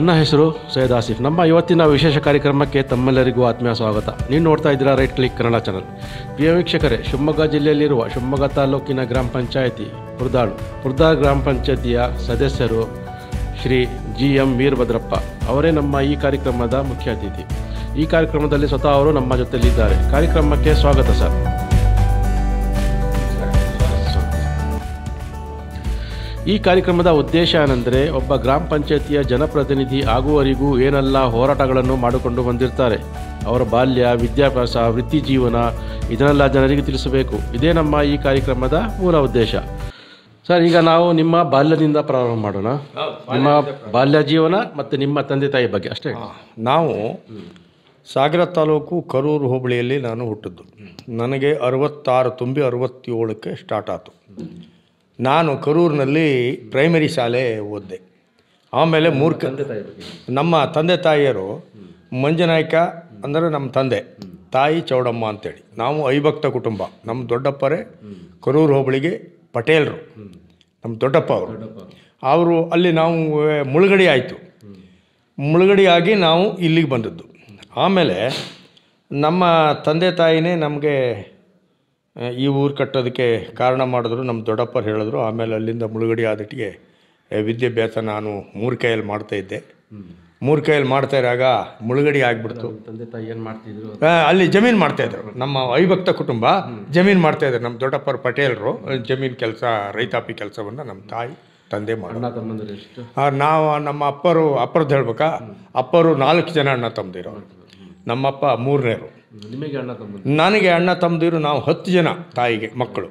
ನನ್ನ ಹೆಸರು ಸೈಯದ್ ಆಸಿಫ್ ನಮ್ಮ ಇವತ್ತಿನ ವಿಶೇಷ ಕಾರ್ಯಕ್ರಮಕ್ಕೆ ತಮ್ಮೆಲ್ಲರಿಗೂ ಆತ್ಮೀಯ ಸ್ವಾಗತ ನೀವು ನೋಡ್ತಾ ಇದ್ದೀರಾ ರೈಟ್ ಕ್ಲಿಕ್ ಕನ್ನಡ ಚಾನಲ್ ಪ್ರಿಯ ವೀಕ್ಷಕರೇ ಶಿವಮೊಗ್ಗ ಜಿಲ್ಲೆಯಲ್ಲಿರುವ ಶಿವಮೊಗ್ಗ ತಾಲೂಕಿನ ಗ್ರಾಮ ಪಂಚಾಯಿತಿ ಹುರ್ದಾಳು ಹುರ್ದಾಳ್ ಗ್ರಾಮ ಪಂಚಾಯತಿಯ ಸದಸ್ಯರು ಶ್ರೀ ಜಿ ಎಂ ವೀರಭದ್ರಪ್ಪ ಅವರೇ ನಮ್ಮ ಈ ಕಾರ್ಯಕ್ರಮದ ಮುಖ್ಯ ಅತಿಥಿ ಈ ಕಾರ್ಯಕ್ರಮದಲ್ಲಿ ಸ್ವತಃ ಅವರು ನಮ್ಮ ಜೊತೆಯಲ್ಲಿದ್ದಾರೆ ಕಾರ್ಯಕ್ರಮಕ್ಕೆ ಸ್ವಾಗತ ಸರ್ ಈ ಕಾರ್ಯಕ್ರಮದ ಉದ್ದೇಶ ಏನೆಂದರೆ ಒಬ್ಬ ಗ್ರಾಮ ಪಂಚಾಯಿತಿಯ ಜನಪ್ರತಿನಿಧಿ ಆಗುವವರಿಗೂ ಏನೆಲ್ಲ ಹೋರಾಟಗಳನ್ನು ಮಾಡಿಕೊಂಡು ಬಂದಿರ್ತಾರೆ ಅವರ ಬಾಲ್ಯ ವಿದ್ಯಾಭ್ಯಾಸ ವೃತ್ತಿ ಜೀವನ ಇದನ್ನೆಲ್ಲ ಜನರಿಗೆ ತಿಳಿಸಬೇಕು ಇದೇ ನಮ್ಮ ಈ ಕಾರ್ಯಕ್ರಮದ ಮೂಲ ಉದ್ದೇಶ ಸರ್ ಈಗ ನಾವು ನಿಮ್ಮ ಬಾಲ್ಯದಿಂದ ಪ್ರಾರಂಭ ಮಾಡೋಣ ನಿಮ್ಮ ಬಾಲ್ಯ ಜೀವನ ಮತ್ತು ನಿಮ್ಮ ತಂದೆ ತಾಯಿ ಬಗ್ಗೆ ಅಷ್ಟೇ ನಾವು ಸಾಗರ ತಾಲೂಕು ಕರೂರು ಹೋಬಳಿಯಲ್ಲಿ ನಾನು ಹುಟ್ಟಿದ್ದು ನನಗೆ ಅರವತ್ತಾರು ತುಂಬಿ ಅರವತ್ತೇಳಕ್ಕೆ ಸ್ಟಾರ್ಟ್ ಆಯಿತು ನಾನು ಕರೂರಿನಲ್ಲಿ ಪ್ರೈಮರಿ ಶಾಲೆ ಓದಿದೆ ಆಮೇಲೆ ಮೂರ್ಖ ನಮ್ಮ ತಂದೆ ತಾಯಿಯರು ಮಂಜನಾಯ್ಕ ಅಂದರೆ ನಮ್ಮ ತಂದೆ ತಾಯಿ ಚೌಡಮ್ಮ ಅಂತೇಳಿ ನಾವು ಐಭಕ್ತ ಕುಟುಂಬ ನಮ್ಮ ದೊಡ್ಡಪ್ಪರೇ ಕರೂರು ಹೋಬಳಿಗೆ ಪಟೇಲರು ನಮ್ಮ ದೊಡ್ಡಪ್ಪ ಅವರು ಅವರು ಅಲ್ಲಿ ನಾವು ಮುಳುಗಡೆ ಆಯಿತು ಮುಳುಗಡೆಯಾಗಿ ನಾವು ಇಲ್ಲಿಗೆ ಬಂದದ್ದು ಆಮೇಲೆ ನಮ್ಮ ತಂದೆ ತಾಯಿನೇ ನಮಗೆ ಈ ಊರು ಕಟ್ಟೋದಕ್ಕೆ ಕಾರಣ ಮಾಡಿದ್ರು ನಮ್ಮ ದೊಡ್ಡಪ್ಪರು ಹೇಳಿದ್ರು ಆಮೇಲೆ ಅಲ್ಲಿಂದ ಮುಳುಗಡೆ ಆದಟ್ಟಿಗೆ ವಿದ್ಯಾಭ್ಯಾಸ ನಾನು ಮೂರು ಕೈಯಲ್ಲಿ ಇದ್ದೆ ಮೂರು ಕೈಯಲ್ಲಿ ಮಾಡ್ತಾ ಇರಾಗ ಮುಳುಗಡೆ ಆಗಿಬಿಡ್ತು ತಂದೆ ತಾಯಿ ಏನು ಮಾಡ್ತಿದ್ರು ಅಲ್ಲಿ ಜಮೀನು ಮಾಡ್ತಾಯಿದ್ರು ನಮ್ಮ ಐಭಕ್ತ ಕುಟುಂಬ ಜಮೀನು ಇದ್ರು ನಮ್ಮ ದೊಡ್ಡಪ್ಪರು ಪಟೇಲರು ಜಮೀನು ಕೆಲಸ ರೈತಾಪಿ ಕೆಲಸವನ್ನು ನಮ್ಮ ತಾಯಿ ತಂದೆ ಮಾಡ ನಾವು ನಮ್ಮ ಅಪ್ಪರು ಅಪ್ಪರದ್ದು ಹೇಳ್ಬೇಕಾ ಅಪ್ಪರು ನಾಲ್ಕು ಜನ ಅಣ್ಣ ತಮ್ಮದಿರೋ ನಮ್ಮಪ್ಪ ಮೂರನೇರು ನಿಮಗೆ ಅಣ್ಣ ತಮ್ಮ ನನಗೆ ಅಣ್ಣ ತಮ್ಮದಿರು ನಾವು ಹತ್ತು ಜನ ತಾಯಿಗೆ ಮಕ್ಕಳು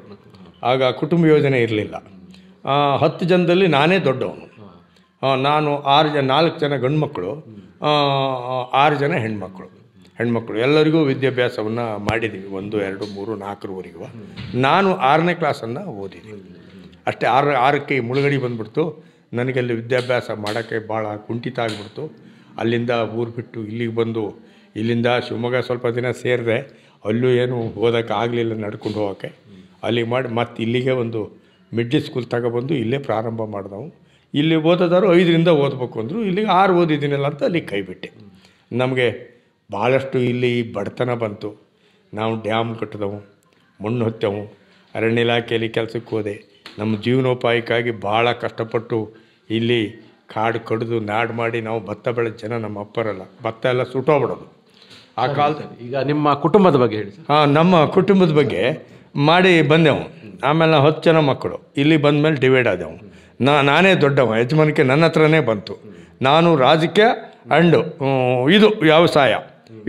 ಆಗ ಕುಟುಂಬ ಯೋಜನೆ ಇರಲಿಲ್ಲ ಹತ್ತು ಜನದಲ್ಲಿ ನಾನೇ ದೊಡ್ಡವನು ನಾನು ಆರು ಜನ ನಾಲ್ಕು ಜನ ಗಂಡು ಮಕ್ಕಳು ಆರು ಜನ ಹೆಣ್ಮಕ್ಕಳು ಹೆಣ್ಮಕ್ಳು ಎಲ್ಲರಿಗೂ ವಿದ್ಯಾಭ್ಯಾಸವನ್ನು ಮಾಡಿದ್ದೀವಿ ಒಂದು ಎರಡು ಮೂರು ನಾಲ್ಕರವರೆಗೂ ನಾನು ಆರನೇ ಕ್ಲಾಸನ್ನು ಓದಿದ್ದೀನಿ ಅಷ್ಟೇ ಆರು ಆರಕ್ಕೆ ಮುಳುಗಡೆ ಬಂದ್ಬಿಡ್ತು ನನಗಲ್ಲಿ ವಿದ್ಯಾಭ್ಯಾಸ ಮಾಡೋಕ್ಕೆ ಭಾಳ ಕುಂಠಿತ ಆಗಿಬಿಡ್ತು ಅಲ್ಲಿಂದ ಊರು ಬಿಟ್ಟು ಇಲ್ಲಿಗೆ ಬಂದು ಇಲ್ಲಿಂದ ಶಿವಮೊಗ್ಗ ಸ್ವಲ್ಪ ದಿನ ಸೇರಿದೆ ಅಲ್ಲೂ ಏನು ಓದೋಕೆ ಆಗಲಿಲ್ಲ ನಡ್ಕೊಂಡು ಹೋಗೋಕ್ಕೆ ಅಲ್ಲಿಗೆ ಮಾಡಿ ಮತ್ತೆ ಇಲ್ಲಿಗೆ ಒಂದು ಮಿಡ್ಲ್ ಸ್ಕೂಲ್ ತಗೊಬಂದು ಇಲ್ಲೇ ಪ್ರಾರಂಭ ಮಾಡಿದವು ಇಲ್ಲಿ ಓದೋದಾರು ಐದರಿಂದ ಓದಬೇಕು ಅಂದರು ಇಲ್ಲಿಗೆ ಆರು ಓದಿದ್ದೀನಲ್ಲ ಅಂತ ಅಲ್ಲಿಗೆ ಕೈಬಿಟ್ಟೆ ನಮಗೆ ಭಾಳಷ್ಟು ಇಲ್ಲಿ ಬಡತನ ಬಂತು ನಾವು ಡ್ಯಾಮ್ ಕಟ್ಟಿದವು ಮಣ್ಣು ಹೊತ್ತೆವು ಅರಣ್ಯ ಇಲಾಖೆಯಲ್ಲಿ ಕೆಲಸಕ್ಕೆ ಹೋದೆ ನಮ್ಮ ಜೀವನೋಪಾಯಕ್ಕಾಗಿ ಭಾಳ ಕಷ್ಟಪಟ್ಟು ಇಲ್ಲಿ ಕಾಡು ಕಡಿದು ನಾಡು ಮಾಡಿ ನಾವು ಭತ್ತ ಬೆಳೆದ ಜನ ನಮ್ಮ ಅಪ್ಪರಲ್ಲ ಭತ್ತ ಎಲ್ಲ ಸುಟ್ಟೋಗ್ಬಿಡೋದು ಆ ಕಾಲ ಈಗ ನಿಮ್ಮ ಕುಟುಂಬದ ಬಗ್ಗೆ ಹೇಳಿ ಹಾಂ ನಮ್ಮ ಕುಟುಂಬದ ಬಗ್ಗೆ ಮಾಡಿ ಬಂದೆವು ಆಮೇಲೆ ನಾವು ಹತ್ತು ಜನ ಮಕ್ಕಳು ಇಲ್ಲಿ ಬಂದ ಮೇಲೆ ಡಿವೈಡ್ ಆದೆವು ನಾ ನಾನೇ ದೊಡ್ಡವ ಯಜಮಾನಿಕೆ ನನ್ನ ಹತ್ರನೇ ಬಂತು ನಾನು ರಾಜಕೀಯ ಅಂಡ್ ಇದು ವ್ಯವಸಾಯ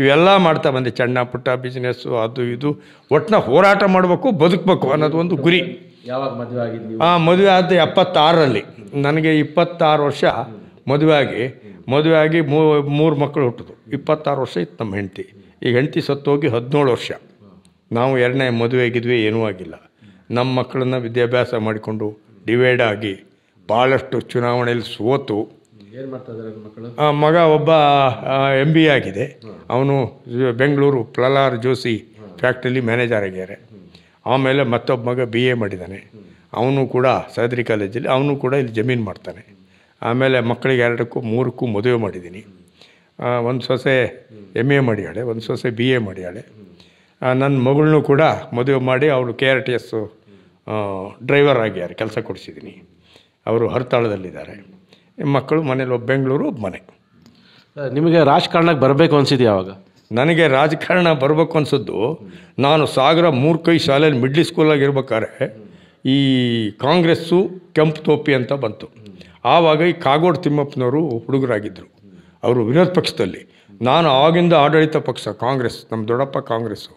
ಇವೆಲ್ಲ ಮಾಡ್ತಾ ಬಂದೆ ಸಣ್ಣ ಪುಟ್ಟ ಬಿಸ್ನೆಸ್ಸು ಅದು ಇದು ಒಟ್ಟಿನ ಹೋರಾಟ ಮಾಡಬೇಕು ಬದುಕಬೇಕು ಅನ್ನೋದು ಒಂದು ಗುರಿ ಯಾವಾಗ ಮದುವೆ ಆಗಿದ್ದು ಹಾಂ ಮದುವೆ ಆದ ಎಪ್ಪತ್ತಾರರಲ್ಲಿ ನನಗೆ ಇಪ್ಪತ್ತಾರು ವರ್ಷ ಮದುವೆ ಆಗಿ ಮದುವೆ ಆಗಿ ಮೂರು ಮಕ್ಕಳು ಹುಟ್ಟಿದ್ರು ಇಪ್ಪತ್ತಾರು ವರ್ಷ ಇತ್ತು ನಮ್ಮ ಹೆಂಡತಿ ಈಗ ಹೆಂಡತಿ ಸತ್ತೋಗಿ ಹದಿನೇಳು ವರ್ಷ ನಾವು ಎರಡನೇ ಮದುವೆ ಆಗಿದ್ವಿ ಏನೂ ಆಗಿಲ್ಲ ನಮ್ಮ ಮಕ್ಕಳನ್ನು ವಿದ್ಯಾಭ್ಯಾಸ ಮಾಡಿಕೊಂಡು ಡಿವೈಡ್ ಆಗಿ ಭಾಳಷ್ಟು ಚುನಾವಣೆಯಲ್ಲಿ ಸೋತು ಮಗ ಒಬ್ಬ ಎಮ್ ಬಿ ಎ ಆಗಿದೆ ಅವನು ಬೆಂಗಳೂರು ಪ್ರಲಾರ್ ಜೋಸಿ ಫ್ಯಾಕ್ಟ್ರಿಲಿ ಮ್ಯಾನೇಜರ್ ಆಗಿದ್ದಾರೆ ಆಮೇಲೆ ಮತ್ತೊಬ್ಬ ಮಗ ಬಿ ಎ ಮಾಡಿದ್ದಾನೆ ಅವನು ಕೂಡ ಸಹದ್ರಿ ಕಾಲೇಜಲ್ಲಿ ಅವನು ಕೂಡ ಇಲ್ಲಿ ಜಮೀನು ಮಾಡ್ತಾನೆ ಆಮೇಲೆ ಮಕ್ಕಳಿಗೆ ಎರಡಕ್ಕೂ ಮೂರಕ್ಕೂ ಮದುವೆ ಮಾಡಿದ್ದೀನಿ ಒಂದು ಸೊಸೆ ಎಮ್ ಎ ಮಾಡಿಯಾಳೆ ಒಂದು ಸೊಸೆ ಬಿ ಎ ಮಾಡಿಯಾಳೆ ನನ್ನ ಮಗಳನ್ನೂ ಕೂಡ ಮದುವೆ ಮಾಡಿ ಅವಳು K R T S driver ಆಗ್ಯಾರೆ ಕೆಲಸ ಕೊಡಿಸಿದ್ದೀನಿ ಅವರು ಹರತಾಳದಲ್ಲಿದ್ದಾರೆ ಮಕ್ಕಳು ಮನೇಲಿ ಒಬ್ಬ ಬೆಂಗಳೂರು ಒಬ್ಬ ಮನೆ ನಿಮಗೆ ರಾಜಕಾರಣಕ್ಕೆ ಬರಬೇಕು ಅನಿಸಿದ್ದು ಯಾವಾಗ ನನಗೆ ರಾಜಕಾರಣ ಬರಬೇಕು ಅನಿಸಿದ್ದು ನಾನು ಸಾಗರ ಮೂರು ಕೈ ಶಾಲೆಯಲ್ಲಿ ಮಿಡ್ಲಿ ಸ್ಕೂಲಾಗಿರ್ಬೇಕಾದ್ರೆ ಈ ಕಾಂಗ್ರೆಸ್ಸು ಕೆಂಪು ತೋಪಿ ಅಂತ ಬಂತು ಆವಾಗ ಈ ಕಾಗೋಡು ತಿಮ್ಮಪ್ಪನವರು ಹುಡುಗರಾಗಿದ್ದರು ಅವರು ವಿರೋಧ ಪಕ್ಷದಲ್ಲಿ ನಾನು ಆವಾಗಿಂದ ಆಡಳಿತ ಪಕ್ಷ ಕಾಂಗ್ರೆಸ್ ನಮ್ಮ ದೊಡ್ಡಪ್ಪ ಕಾಂಗ್ರೆಸ್ಸು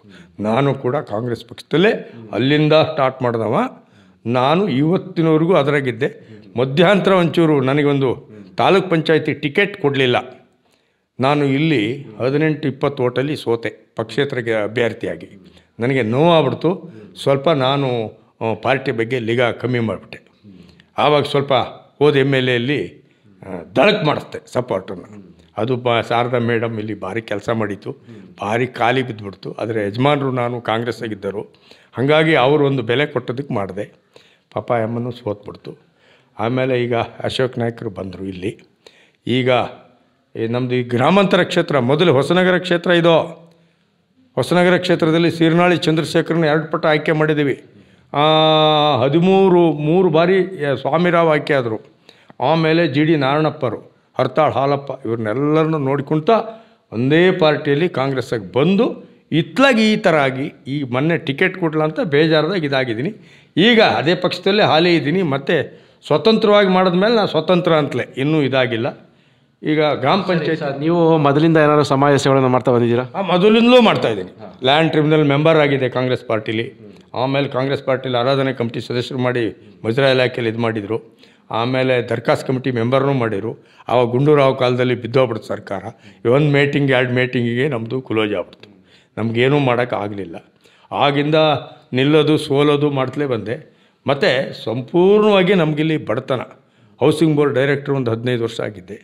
ನಾನು ಕೂಡ ಕಾಂಗ್ರೆಸ್ ಪಕ್ಷದಲ್ಲೇ ಅಲ್ಲಿಂದ ಸ್ಟಾರ್ಟ್ ಮಾಡಿದವ ನಾನು ಇವತ್ತಿನವರೆಗೂ ಅದರಾಗಿದ್ದೆ ಮಧ್ಯಾಹ್ನ ಒಂಚೂರು ನನಗೊಂದು ತಾಲೂಕ್ ಪಂಚಾಯತಿ ಟಿಕೆಟ್ ಕೊಡಲಿಲ್ಲ ನಾನು ಇಲ್ಲಿ ಹದಿನೆಂಟು ಇಪ್ಪತ್ತು ಓಟಲ್ಲಿ ಸೋತೆ ಪಕ್ಷೇತರಿಗೆ ಅಭ್ಯರ್ಥಿಯಾಗಿ ನನಗೆ ನೋವಾಗ್ಬಿಡ್ತು ಸ್ವಲ್ಪ ನಾನು ಪಾರ್ಟಿ ಬಗ್ಗೆ ಲಿಗಾ ಕಮ್ಮಿ ಮಾಡಿಬಿಟ್ಟೆ ಆವಾಗ ಸ್ವಲ್ಪ ಹೋದ ಎಮ್ ಎಲ್ ಎಲ್ಲಿ ದಳಕ್ ಮಾಡಿಸ್ತೆ ಸಪೋರ್ಟನ್ನು ಅದು ಬ ಶಾರದಾ ಮೇಡಮ್ ಇಲ್ಲಿ ಭಾರಿ ಕೆಲಸ ಮಾಡಿತ್ತು ಭಾರಿ ಖಾಲಿ ಬಿದ್ದುಬಿಡ್ತು ಆದರೆ ಯಜಮಾನರು ನಾನು ಕಾಂಗ್ರೆಸ್ಸಾಗಿದ್ದರು ಹಾಗಾಗಿ ಅವರು ಒಂದು ಬೆಲೆ ಕೊಟ್ಟೋದಕ್ಕೆ ಮಾಡಿದೆ ಪಾಪ ಎಮ್ಮನ್ನು ಸೋತ್ಬಿಡ್ತು ಆಮೇಲೆ ಈಗ ಅಶೋಕ್ ನಾಯ್ಕರು ಬಂದರು ಇಲ್ಲಿ ಈಗ ನಮ್ಮದು ಈ ಗ್ರಾಮಾಂತರ ಕ್ಷೇತ್ರ ಮೊದಲು ಹೊಸನಗರ ಕ್ಷೇತ್ರ ಇದೋ ಹೊಸನಗರ ಕ್ಷೇತ್ರದಲ್ಲಿ ಸೀರ್ನಾಳಿ ಚಂದ್ರಶೇಖರನ್ನ ಎರಡು ಪಟ್ಟ ಆಯ್ಕೆ ಮಾಡಿದ್ದೀವಿ ಹದಿಮೂರು ಮೂರು ಬಾರಿ ಸ್ವಾಮಿರಾವ್ ಆಯ್ಕೆ ಆದರು ಆಮೇಲೆ ಜಿ ಡಿ ನಾರಾಯಣಪ್ಪರು ಹರ್ತಾಳ್ ಹಾಲಪ್ಪ ಇವ್ರನ್ನೆಲ್ಲರನ್ನು ನೋಡಿಕೊಳ್ತಾ ಒಂದೇ ಪಾರ್ಟಿಯಲ್ಲಿ ಕಾಂಗ್ರೆಸ್ಸಾಗಿ ಬಂದು ಇತ್ಲಾಗಿ ಈ ಥರ ಆಗಿ ಈ ಮೊನ್ನೆ ಟಿಕೆಟ್ ಕೊಡಲ ಅಂತ ಬೇಜಾರದಾಗ ಇದಾಗಿದ್ದೀನಿ ಈಗ ಅದೇ ಪಕ್ಷದಲ್ಲೇ ಹಾಲಿ ಇದ್ದೀನಿ ಮತ್ತು ಸ್ವತಂತ್ರವಾಗಿ ಮಾಡಿದ್ಮೇಲೆ ನಾನು ಸ್ವತಂತ್ರ ಅಂತಲೇ ಇನ್ನೂ ಇದಾಗಿಲ್ಲ ಈಗ ಗ್ರಾಮ ಪಂಚಾಯತ್ ನೀವು ಮೊದಲಿಂದ ಏನಾದರೂ ಸಮಾಜ ಸೇವೆಗಳನ್ನು ಮಾಡ್ತಾ ಬಂದಿದ್ದೀರಾ ಮೊದಲಿಂದಲೂ ಮಾಡ್ತಾಯಿದ್ದೀನಿ ಲ್ಯಾಂಡ್ ಟ್ರಿಬ್ಯುನಲ್ ಮೆಂಬರ್ ಆಗಿದೆ ಕಾಂಗ್ರೆಸ್ ಪಾರ್ಟಿಲಿ ಆಮೇಲೆ ಕಾಂಗ್ರೆಸ್ ಪಾರ್ಟಿಲಿ ಆರಾಧನೆ ಕಮಿಟಿ ಸದಸ್ಯರು ಮಾಡಿ ಮುಜರಾ ಇಲಾಖೆಯಲ್ಲಿ ಇದು ಮಾಡಿದರು ಆಮೇಲೆ ದರ್ಖಾಸ್ ಕಮಿಟಿ ಮೆಂಬರ್ನೂ ಮಾಡಿರು ಆವಾಗ ಗುಂಡೂರಾವ್ ಕಾಲದಲ್ಲಿ ಬಿದ್ದೋಗ್ಬಿಡ್ತು ಸರ್ಕಾರ ಒಂದು ಮೀಟಿಂಗ್ ಎರಡು ಮೀಟಿಂಗಿಗೆ ನಮ್ಮದು ಕ್ಲೋಜ್ ಆಗ್ಬಿಡ್ತು ನಮಗೇನೂ ಆಗಲಿಲ್ಲ ಆಗಿಂದ ನಿಲ್ಲೋದು ಸೋಲೋದು ಮಾಡ್ತಲೇ ಬಂದೆ ಮತ್ತು ಸಂಪೂರ್ಣವಾಗಿ ನಮಗಿಲ್ಲಿ ಬಡತನ ಹೌಸಿಂಗ್ ಬೋರ್ಡ್ ಡೈರೆಕ್ಟ್ರ್ ಒಂದು ಹದಿನೈದು ವರ್ಷ ಆಗಿದ್ದೆ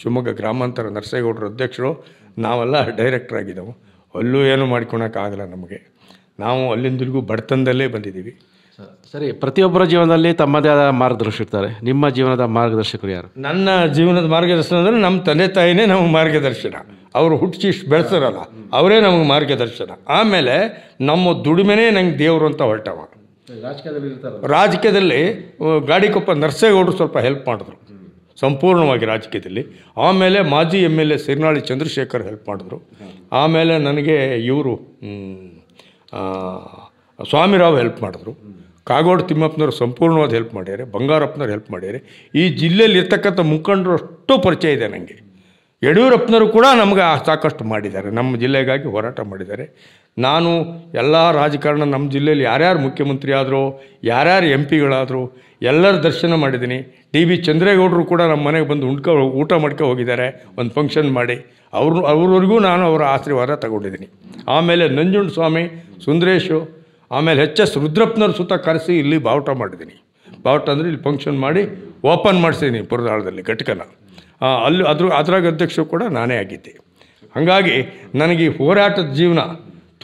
ಶಿವಮೊಗ್ಗ ಗ್ರಾಮಾಂತರ ನರಸೇಗೌಡರ ಅಧ್ಯಕ್ಷರು ನಾವೆಲ್ಲ ಡೈರೆಕ್ಟ್ರ್ ಆಗಿದ್ದೆವು ಅಲ್ಲೂ ಏನೂ ಮಾಡ್ಕೊಳಕ್ಕಾಗಲ್ಲ ನಮಗೆ ನಾವು ಅಲ್ಲಿಂದಿಗೂ ಬಡತನದಲ್ಲೇ ಬಂದಿದ್ದೀವಿ ಸರಿ ಪ್ರತಿಯೊಬ್ಬರ ಜೀವನದಲ್ಲಿ ತಮ್ಮದೇ ಆದ ಮಾರ್ಗದರ್ಶಿ ಇರ್ತಾರೆ ನಿಮ್ಮ ಜೀವನದ ಮಾರ್ಗದರ್ಶಕರು ಯಾರು ನನ್ನ ಜೀವನದ ಮಾರ್ಗದರ್ಶನ ಅಂದರೆ ನಮ್ಮ ತಂದೆ ತಾಯಿನೇ ನಮಗೆ ಮಾರ್ಗದರ್ಶನ ಅವರು ಹುಟ್ಟಿಸಿ ಬೆಳೆಸಿರಲ್ಲ ಅವರೇ ನಮಗೆ ಮಾರ್ಗದರ್ಶನ ಆಮೇಲೆ ನಮ್ಮ ದುಡಿಮೆನೇ ನಂಗೆ ದೇವರು ಅಂತ ಹೊರಟವ ರಾಜಕೀಯದಲ್ಲಿ ರಾಜಕೀಯದಲ್ಲಿ ಗಾಡಿಕೊಪ್ಪ ನರ್ಸೇಗೌಡರು ಸ್ವಲ್ಪ ಹೆಲ್ಪ್ ಮಾಡಿದ್ರು ಸಂಪೂರ್ಣವಾಗಿ ರಾಜಕೀಯದಲ್ಲಿ ಆಮೇಲೆ ಮಾಜಿ M L A Sirnali Chandrashekhar help ಮಾಡಿದ್ರು ಆಮೇಲೆ ನನಗೆ ಇವರು ಸ್ವಾಮಿರಾವ್ ಹೆಲ್ಪ್ ಮಾಡಿದ್ರು ಕಾಗೋಡು ತಿಮ್ಮಪ್ಪನವರು ಸಂಪೂರ್ಣವಾದ ಹೆಲ್ಪ್ ಮಾಡ್ಯಾರೆ ಬಂಗಾರಪ್ಪನವ್ರು ಹೆಲ್ಪ್ ಮಾಡ್ಯಾರೆ ಈ ಜಿಲ್ಲೆಯಲ್ಲಿ ಇರ್ತಕ್ಕಂಥ ಮುಖಂಡರು ಅಷ್ಟು ಪರಿಚಯ ಇದೆ ನನಗೆ ಯಡಿಯೂರಪ್ಪನವರು ಕೂಡ ನಮಗೆ ಸಾಕಷ್ಟು ಮಾಡಿದ್ದಾರೆ ನಮ್ಮ ಜಿಲ್ಲೆಗಾಗಿ ಹೋರಾಟ ಮಾಡಿದ್ದಾರೆ ನಾನು ಎಲ್ಲ ರಾಜಕಾರಣ ನಮ್ಮ ಜಿಲ್ಲೆಯಲ್ಲಿ ಯಾರ್ಯಾರು ಮುಖ್ಯಮಂತ್ರಿ ಆದರೂ ಯಾರ್ಯಾರು ಎಂ ಪಿಗಳಾದರೂ ಎಲ್ಲರ ದರ್ಶನ ಮಾಡಿದ್ದೀನಿ ಡಿ ವಿ ಚಂದ್ರೇಗೌಡರು ಕೂಡ ನಮ್ಮ ಮನೆಗೆ ಬಂದು ಉಂಡ್ಕೊ ಊಟ ಮಾಡ್ಕೊ ಹೋಗಿದ್ದಾರೆ ಒಂದು ಫಂಕ್ಷನ್ ಮಾಡಿ ಅವ್ರ ಅವ್ರವರೆಗೂ ನಾನು ಅವರ ಆಶೀರ್ವಾದ ತಗೊಂಡಿದ್ದೀನಿ ಆಮೇಲೆ ನಂಜುಂಡ ಸ್ವಾಮಿ ಸುಂದರೇಶು ಆಮೇಲೆ ಹೆಚ್ ಎಸ್ ರುದ್ರಪ್ಪನವ್ರ ಸುತ್ತ ಕರೆಸಿ ಇಲ್ಲಿ ಬಾವುಟ ಮಾಡಿದ್ದೀನಿ ಬಾವುಟ ಅಂದರೆ ಇಲ್ಲಿ ಫಂಕ್ಷನ್ ಮಾಡಿ ಓಪನ್ ಮಾಡಿಸಿದ್ದೀನಿ ಪುರದಾಳದಲ್ಲಿ ಘಟಕನ ಅಲ್ಲಿ ಅದ್ರ ಅದ್ರಾಗ ಅಧ್ಯಕ್ಷ ಕೂಡ ನಾನೇ ಆಗಿದ್ದೆ ಹಾಗಾಗಿ ನನಗೆ ಈ ಹೋರಾಟದ ಜೀವನ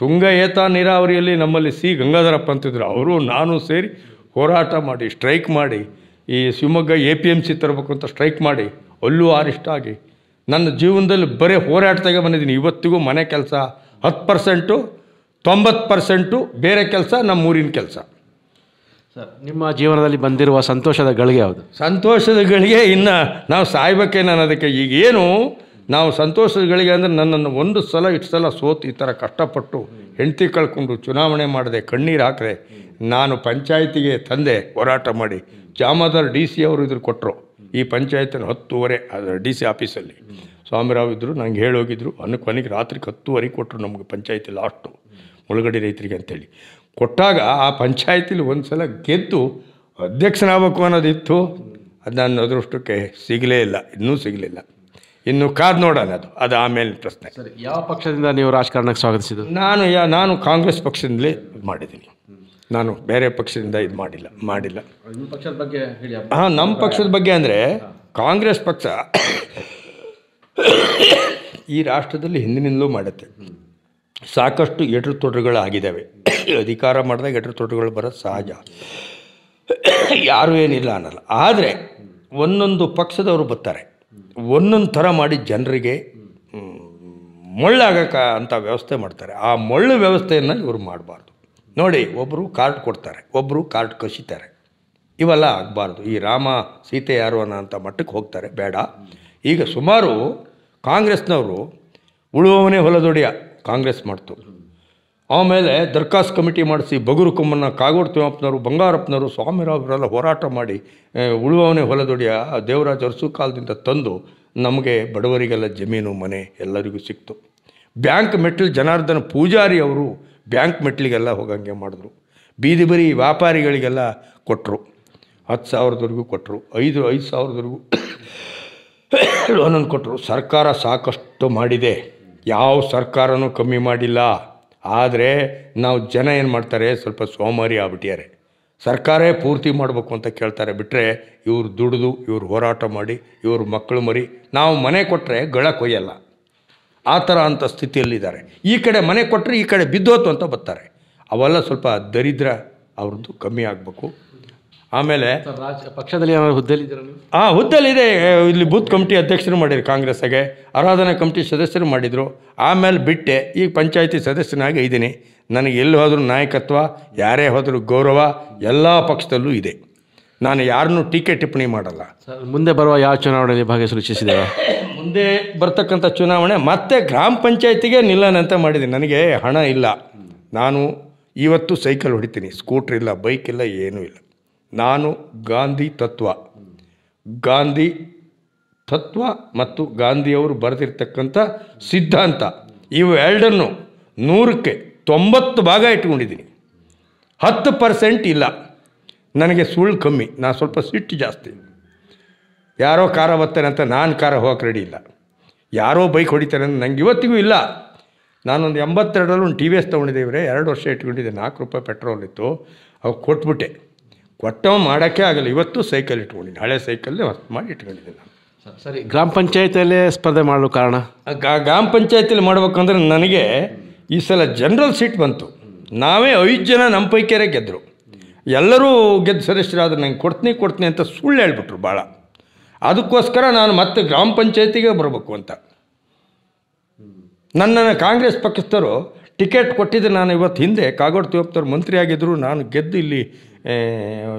ತುಂಗ ಏತ ನೀರಾವರಿಯಲ್ಲಿ ನಮ್ಮಲ್ಲಿ ಸಿ ಗಂಗಾಧರಪ್ಪ ಅಂತಿದ್ರು ಅವರು ನಾನು ಸೇರಿ ಹೋರಾಟ ಮಾಡಿ ಸ್ಟ್ರೈಕ್ ಮಾಡಿ ಈ Shivamogga A P M C ತರಬೇಕು ಅಂತ ಸ್ಟ್ರೈಕ್ ಮಾಡಿ ಅಲ್ಲೂ ಆರಿಷ್ಟ ಆಗಿ ನನ್ನ ಜೀವನದಲ್ಲಿ ಬರೀ ಹೋರಾಟದಾಗೆ ಬಂದಿದ್ದೀನಿ ಇವತ್ತಿಗೂ ಮನೆ ಕೆಲಸ ಹತ್ತು ಪರ್ಸೆಂಟು ತೊಂಬತ್ತು ಪರ್ಸೆಂಟು ಬೇರೆ ಕೆಲಸ ನಮ್ಮ ಊರಿನ ಕೆಲಸ ಸರ್ ನಿಮ್ಮ ಜೀವನದಲ್ಲಿ ಬಂದಿರುವ ಸಂತೋಷದ ಗಳಿಗೆ ಯಾವುದು ಸಂತೋಷದ ಗಳಿಗೆ ಇನ್ನು ನಾವು ಸಾಯ್ಬೇಕೇ ನಾನು ಅದಕ್ಕೆ ಈಗೇನು ನಾವು ಸಂತೋಷದ ಗಳಿಗೆ ಅಂದರೆ ನನ್ನನ್ನು ಒಂದು ಸಲ ಇಷ್ಟು ಸಲ ಸೋತು ಈ ಥರ ಕಷ್ಟಪಟ್ಟು ಹೆಂಡತಿ ಕಳ್ಕೊಂಡು ಚುನಾವಣೆ ಮಾಡಿದೆ ಕಣ್ಣೀರು ಹಾಕಿದೆ ನಾನು ಪಂಚಾಯತಿಗೆ ತಂದೆ ಹೋರಾಟ ಮಾಡಿ ಜಾಮದಾರ್ ಡಿ ಸಿ ಅವರು ಇದ್ರು ಕೊಟ್ಟರು ಈ ಪಂಚಾಯತಿನ ಹತ್ತುವರೆ ಅದರ ಡಿ ಸಿ ಆಫೀಸಲ್ಲಿ ಸ್ವಾಮಿರಾವ್ ಇದ್ದರು ನಂಗೆ ಹೇಳೋಗಿದ್ರು ಅನ್ನಕ್ಕೆ ಕೊನೆಗೆ ರಾತ್ರಿಗೆ ಹತ್ತುವರೆ ಕೊಟ್ಟರು ನಮಗೆ ಪಂಚಾಯತಿ ಲಾಸ್ಟು ಒಳಗಡೆ ರೈತರಿಗೆ ಅಂತೇಳಿ ಕೊಟ್ಟಾಗ ಆ ಪಂಚಾಯತಿಲಿ ಒಂದು ಸಲ ಗೆದ್ದು ಅಧ್ಯಕ್ಷನಾಗಬೇಕು ಅನ್ನೋದಿತ್ತು ಅದು ನಾನು ಅದೃಷ್ಟಕ್ಕೆ ಸಿಗಲೇ ಇಲ್ಲ ಇನ್ನೂ ಸಿಗಲಿಲ್ಲ ಇನ್ನು ಕಾದ್ ನೋಡೋಣ ಅದು ಅದು ಆಮೇಲೆ ಪ್ರಶ್ನೆ ಯಾವ ಪಕ್ಷದಿಂದ ನೀವು ರಾಜಕಾರಣಕ್ಕೆ ಸ್ವಾಗತಿಸಿದ್ರು ನಾನು ಯಾ ನಾನು ಕಾಂಗ್ರೆಸ್ ಪಕ್ಷದಿಂದಲೇ ಇದು ಮಾಡಿದ್ದೀನಿ ನಾನು ಬೇರೆ ಪಕ್ಷದಿಂದ ಇದು ಮಾಡಿಲ್ಲ ಮಾಡಿಲ್ಲ ಪಕ್ಷದ ಬಗ್ಗೆ ಹಾಂ ನಮ್ಮ ಪಕ್ಷದ ಬಗ್ಗೆ ಅಂದರೆ ಕಾಂಗ್ರೆಸ್ ಪಕ್ಷ ಈ ರಾಷ್ಟ್ರದಲ್ಲಿ ಹಿಂದಿನಿಂದಲೂ ಮಾಡುತ್ತೆ ಸಾಕಷ್ಟು ಎಟರು ತೊಟರುಗಳಾಗಿದ್ದಾವೆ ಅಧಿಕಾರ ಮಾಡಿದಾಗ ಎಟರು ತೊಡರುಗಳು ಬರೋದು ಸಹಜ ಯಾರೂ ಏನಿಲ್ಲ ಅನ್ನಲ್ಲ ಆದರೆ ಒಂದೊಂದು ಪಕ್ಷದವರು ಬರ್ತಾರೆ ಒಂದೊಂದು ಥರ ಮಾಡಿ ಜನರಿಗೆ ಮೊಳ್ಳಾಗಕ್ಕ ಅಂತ ವ್ಯವಸ್ಥೆ ಮಾಡ್ತಾರೆ ಆ ಮೊಳ್ಳು ವ್ಯವಸ್ಥೆಯನ್ನು ಇವರು ಮಾಡಬಾರ್ದು ನೋಡಿ ಒಬ್ಬರು ಕಾರ್ಡ್ ಕೊಡ್ತಾರೆ ಒಬ್ಬರು ಕಾರ್ಡ್ ಕಸಿತಾರೆ ಇವೆಲ್ಲ ಆಗಬಾರ್ದು ಈ ರಾಮ ಸೀತೆ ಯಾರು ಅನ್ನೋಂಥ ಮಟ್ಟಕ್ಕೆ ಹೋಗ್ತಾರೆ ಬೇಡ ಈಗ ಸುಮಾರು ಕಾಂಗ್ರೆಸ್ನವರು ಉಳುವವನೇ ಹೊಲದೊಡೆಯ ಕಾಂಗ್ರೆಸ್ ಮಾಡ್ತು ಆಮೇಲೆ ದರ್ಖಾಸ್ ಕಮಿಟಿ ಮಾಡಿಸಿ ಬಗುರು ಕೊಮ್ಮನ ಕಾಗೋಡು ತಿಮ್ಮಪ್ಪನವರು ಬಂಗಾರಪ್ಪನವರು ಸ್ವಾಮಿರಾವ್ರೆಲ್ಲ ಹೋರಾಟ ಮಾಡಿ ಉಳುವವನೇ ಹೊಲದೊಡೆಯ ದೇವರಾಜ ಅರಸು ಕಾಲದಿಂದ ತಂದು ನಮಗೆ ಬಡವರಿಗೆಲ್ಲ ಜಮೀನು ಮನೆ ಎಲ್ಲರಿಗೂ ಸಿಕ್ತು ಬ್ಯಾಂಕ್ ಮೆಟ್ಲು ಜನಾರ್ದನ ಪೂಜಾರಿ ಅವರು ಬ್ಯಾಂಕ್ ಮೆಟ್ಲಿಗೆಲ್ಲ ಹೋಗಂಗೆ ಮಾಡಿದ್ರು ಬೀದಿ ಬರೀ ವ್ಯಾಪಾರಿಗಳಿಗೆಲ್ಲ ಕೊಟ್ಟರು ಹತ್ತು ಸಾವಿರದವರೆಗೂ ಕೊಟ್ಟರು ಐದು ಐದು ಸಾವಿರದವರೆಗೂ ಲೋನನ್ನು ಕೊಟ್ಟರು ಸರ್ಕಾರ ಸಾಕಷ್ಟು ಮಾಡಿದೆ ಯಾವ ಸರ್ಕಾರನೂ ಕಮ್ಮಿ ಮಾಡಿಲ್ಲ ಆದರೆ ನಾವು ಜನ ಏನು ಮಾಡ್ತಾರೆ ಸ್ವಲ್ಪ ಸೋಮಾರಿ ಆಗ್ಬಿಟ್ಟಿದ್ದಾರೆ ಸರ್ಕಾರೇ ಪೂರ್ತಿ ಮಾಡಬೇಕು ಅಂತ ಕೇಳ್ತಾರೆ ಬಿಟ್ಟರೆ ಇವರು ದುಡಿದು ಇವರು ಹೋರಾಟ ಮಾಡಿ ಇವರು ಮಕ್ಕಳು ಮರಿ ನಾವು ಮನೆ ಕೊಟ್ಟರೆ ಗಳ ಕೊಯ್ಯಲ್ಲ ಆ ಥರ ಅಂಥ ಸ್ಥಿತಿಯಲ್ಲಿದ್ದಾರೆ ಈ ಕಡೆ ಮನೆ ಕೊಟ್ಟರೆ ಈ ಕಡೆ ಬಿದ್ದೋತು ಅಂತ ಬರ್ತಾರೆ ಅವೆಲ್ಲ ಸ್ವಲ್ಪ ದರಿದ್ರ ಅವ್ರದ್ದು ಕಮ್ಮಿ ಆಗಬೇಕು ಆಮೇಲೆ ಪಕ್ಷದಲ್ಲಿ ಹಾ ಹಾಂ ಹುದ್ದೆಲ್ಲಿದೆ ಇಲ್ಲಿ ಬೂತ್ ಕಮಿಟಿ ಅಧ್ಯಕ್ಷರು ಮಾಡಿದ್ರು ಕಾಂಗ್ರೆಸ್ಗೆ ಆರಾಧನಾ ಕಮಿಟಿ ಸದಸ್ಯರು ಮಾಡಿದರು ಆಮೇಲೆ ಬಿಟ್ಟೆ ಈಗ ಪಂಚಾಯಿತಿ ಸದಸ್ಯನಾಗಿ ಇದ್ದೀನಿ ನನಗೆ ಎಲ್ಲಿ ಹೋದರೂ ನಾಯಕತ್ವ ಯಾರೇ ಹೋದರೂ ಗೌರವ ಎಲ್ಲ ಪಕ್ಷದಲ್ಲೂ ಇದೆ ನಾನು ಯಾರನ್ನೂ ಟೀಕೆ ಟಿಪ್ಪಣಿ ಮಾಡಲ್ಲ ಮುಂದೆ ಬರುವ ಯಾವ ಚುನಾವಣೆಯಲ್ಲಿ ಭಾಗವಹಿಸಲು ಇಚ್ಛಿಸಿದ್ದೇವೆ ಮುಂದೆ ಬರ್ತಕ್ಕಂಥ ಚುನಾವಣೆ ಮತ್ತೆ ಗ್ರಾಮ ಪಂಚಾಯತಿಗೆ ಅಂತ ಮಾಡಿದ್ದೀನಿ ನನಗೆ ಹಣ ಇಲ್ಲ ನಾನು ಇವತ್ತು ಸೈಕಲ್ ಹೊಡಿತೀನಿ ಸ್ಕೂಟ್ರ್ ಇಲ್ಲ ಬೈಕ್ ಇಲ್ಲ ಏನೂ ಇಲ್ಲ ನಾನು ಗಾಂಧಿ ತತ್ವ ಗಾಂಧಿ ತತ್ವ ಮತ್ತು ಗಾಂಧಿಯವರು ಬರೆದಿರ್ತಕ್ಕಂಥ ಸಿದ್ಧಾಂತ ಇವು ಎರಡನ್ನು ನೂರಕ್ಕೆ ತೊಂಬತ್ತು ಭಾಗ ಇಟ್ಕೊಂಡಿದ್ದೀನಿ ಹತ್ತು ಪರ್ಸೆಂಟ್ ಇಲ್ಲ ನನಗೆ ಸುಳ್ಳು ಕಮ್ಮಿ ನಾನು ಸ್ವಲ್ಪ ಸಿಟ್ಟು ಜಾಸ್ತಿ ಯಾರೋ ಕಾರ ಬರ್ತಾನೆ ಅಂತ ನಾನು ಕಾರ ಹೋಗಕ್ಕೆ ರೆಡಿ ಇಲ್ಲ ಯಾರೋ ಬೈಕ್ ಹೊಡಿತಾರೆ ಅಂತ ನಂಗೆ ಇವತ್ತಿಗೂ ಇಲ್ಲ ನಾನೊಂದು ಎಂಬತ್ತೆರಡರಲ್ಲಿ ಒಂದು ಟಿ ವಿ ಎಸ್ ತೊಗೊಂಡಿದ್ದೇವ್ರೆ ಎರಡು ವರ್ಷ ಇಟ್ಕೊಂಡಿದ್ದೆ ನಾಲ್ಕು ರೂಪಾಯಿ ಪೆಟ್ರೋಲ್ ಇತ್ತು ಅವಾಗ ಕೊಟ್ಬಿಟ್ಟೆ ಕೊಟ್ಟವ ಮಾಡೋಕ್ಕೆ ಆಗಲ್ಲ ಇವತ್ತು ಸೈಕಲ್ ಇಟ್ಕೊಂಡಿದ್ದೀನಿ ಹಳೆ ಸೈಕಲ್ಲೇ ಹೊಸ ಮಾಡಿ ಇಟ್ಕೊಂಡಿದ್ದೀನಿ ನಾನು ಸರಿ ಗ್ರಾಮ ಪಂಚಾಯಿತಿಯಲ್ಲೇ ಸ್ಪರ್ಧೆ ಮಾಡಲು ಕಾರಣ ಗ್ರಾಮ ಪಂಚಾಯತಿಲಿ ಮಾಡ್ಬೇಕಂದ್ರೆ ನನಗೆ ಈ ಸಲ ಜನರಲ್ ಸೀಟ್ ಬಂತು ನಾವೇ ಐದು ಜನ ನಮ್ಮ ಪೈಕಿಯರೇ ಗೆದ್ದರು ಎಲ್ಲರೂ ಗೆದ್ದು ಸದಸ್ಯರಾದ್ರೆ ನಂಗೆ ಕೊಡ್ತೀನಿ ಕೊಡ್ತೀನಿ ಅಂತ ಸುಳ್ಳು ಹೇಳ್ಬಿಟ್ರು ಭಾಳ ಅದಕ್ಕೋಸ್ಕರ ನಾನು ಮತ್ತೆ ಗ್ರಾಮ ಪಂಚಾಯತಿಗೆ ಬರಬೇಕು ಅಂತ ನನ್ನನ್ನು ಕಾಂಗ್ರೆಸ್ ಪಕ್ಷದವರು ಟಿಕೆಟ್ ಕೊಟ್ಟಿದ್ದೆ ನಾನು ಇವತ್ತು ಹಿಂದೆ ಕಾಗೋಡು ತಿವಪ್ತವ್ರು ಮಂತ್ರಿ ಆಗಿದ್ದರು ನಾನು ಗೆದ್ದು ಇಲ್ಲಿ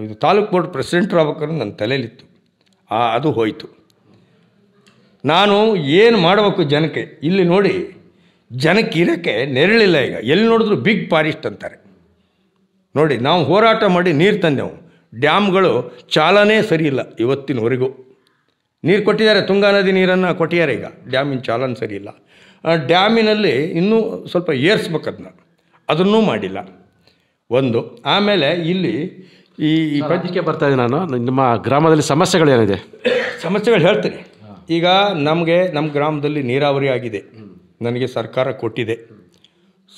ಇದು ತಾಲೂಕು ಬೋರ್ಡ್ ಪ್ರೆಸಿಡೆಂಟ್ರು ಆಗ್ಬೇಕಾದ್ರೆ ನನ್ನ ತಲೆಯಲ್ಲಿತ್ತು ಅದು ಹೋಯಿತು ನಾನು ಏನು ಮಾಡಬೇಕು ಜನಕ್ಕೆ ಇಲ್ಲಿ ನೋಡಿ ಜನಕ್ಕೆ ಇರೋಕ್ಕೆ ನೆರಳಿಲ್ಲ ಈಗ ಎಲ್ಲಿ ನೋಡಿದ್ರು ಬಿಗ್ ಫಾರೆಸ್ಟ್ ಅಂತಾರೆ ನೋಡಿ ನಾವು ಹೋರಾಟ ಮಾಡಿ ನೀರು ತಂದೆವು ಡ್ಯಾಮ್ಗಳು ಚಾಲನೆ ಸರಿಯಿಲ್ಲ ಇವತ್ತಿನವರೆಗೂ ನೀರು ಕೊಟ್ಟಿದ್ದಾರೆ ತುಂಗಾ ನದಿ ನೀರನ್ನು ಕೊಟ್ಟಿದ್ದಾರೆ ಈಗ ಡ್ಯಾಮಿನ ಚಾಲನೆ ಸರಿಯಿಲ್ಲ ಡ್ಯಾಮಿನಲ್ಲಿ ಇನ್ನೂ ಸ್ವಲ್ಪ ಏರ್ಸ್ಬೇಕದನ್ನ ಅದನ್ನೂ ಮಾಡಿಲ್ಲ ಒಂದು ಆಮೇಲೆ ಇಲ್ಲಿ ಈ ಪದ್ಯಕ್ಕೆ ಬರ್ತಾ ಇದೆ ನಾನು ನಿಮ್ಮ ಗ್ರಾಮದಲ್ಲಿ ಸಮಸ್ಯೆಗಳೇನಿದೆ ಸಮಸ್ಯೆಗಳು ಹೇಳ್ತೀನಿ ಈಗ ನಮಗೆ ನಮ್ಮ ಗ್ರಾಮದಲ್ಲಿ ನೀರಾವರಿ ಆಗಿದೆ ನನಗೆ ಸರ್ಕಾರ ಕೊಟ್ಟಿದೆ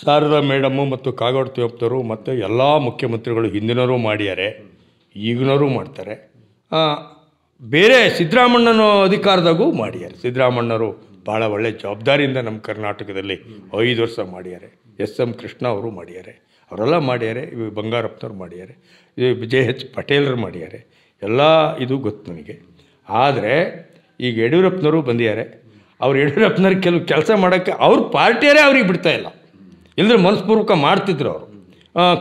ಸಾರದ ಮೇಡಮ್ಮು ಮತ್ತು ಕಾಗೋಡು ತಿವಪ್ತರು ಮತ್ತು ಎಲ್ಲ ಮುಖ್ಯಮಂತ್ರಿಗಳು ಹಿಂದಿನವರು ಮಾಡಿದ್ದಾರೆ ಈಗಿನವರು ಮಾಡ್ತಾರೆ ಬೇರೆ ಸಿದ್ದರಾಮಣ್ಣನ ಅಧಿಕಾರದಾಗೂ ಮಾಡ್ಯಾರೆ ಸಿದ್ದರಾಮಣ್ಣರು ಭಾಳ ಒಳ್ಳೆ ಜವಾಬ್ದಾರಿಯಿಂದ ನಮ್ಮ ಕರ್ನಾಟಕದಲ್ಲಿ ಐದು ವರ್ಷ ಮಾಡ್ಯಾರೆ ಎಸ್ ಎಂ ಕೃಷ್ಣ ಅವರು ಮಾಡ್ಯಾರೆ ಅವರೆಲ್ಲ ಮಾಡ್ಯಾರೆ ಇವು ಬಂಗಾರಪ್ಪನವ್ರು ಮಾಡ್ಯಾರೆ ಇವು ಜೆ ಎಚ್ ಪಟೇಲರು ಮಾಡ್ಯಾರೆ ಎಲ್ಲ ಇದು ಗೊತ್ತು ನನಗೆ ಆದರೆ ಈಗ ಯಡಿಯೂರಪ್ಪನವರು ಬಂದಿದ್ದಾರೆ ಅವ್ರು ಯಡಿಯೂರಪ್ಪನವ್ರು ಕೆಲವು ಕೆಲಸ ಮಾಡೋಕ್ಕೆ ಅವ್ರ ಪಾರ್ಟಿಯರೇ ಅವ್ರಿಗೆ ಇಲ್ಲ ಇಲ್ಲದ್ರೆ ಮನಸ್ಪೂರ್ವಕ ಮಾಡ್ತಿದ್ರು ಅವರು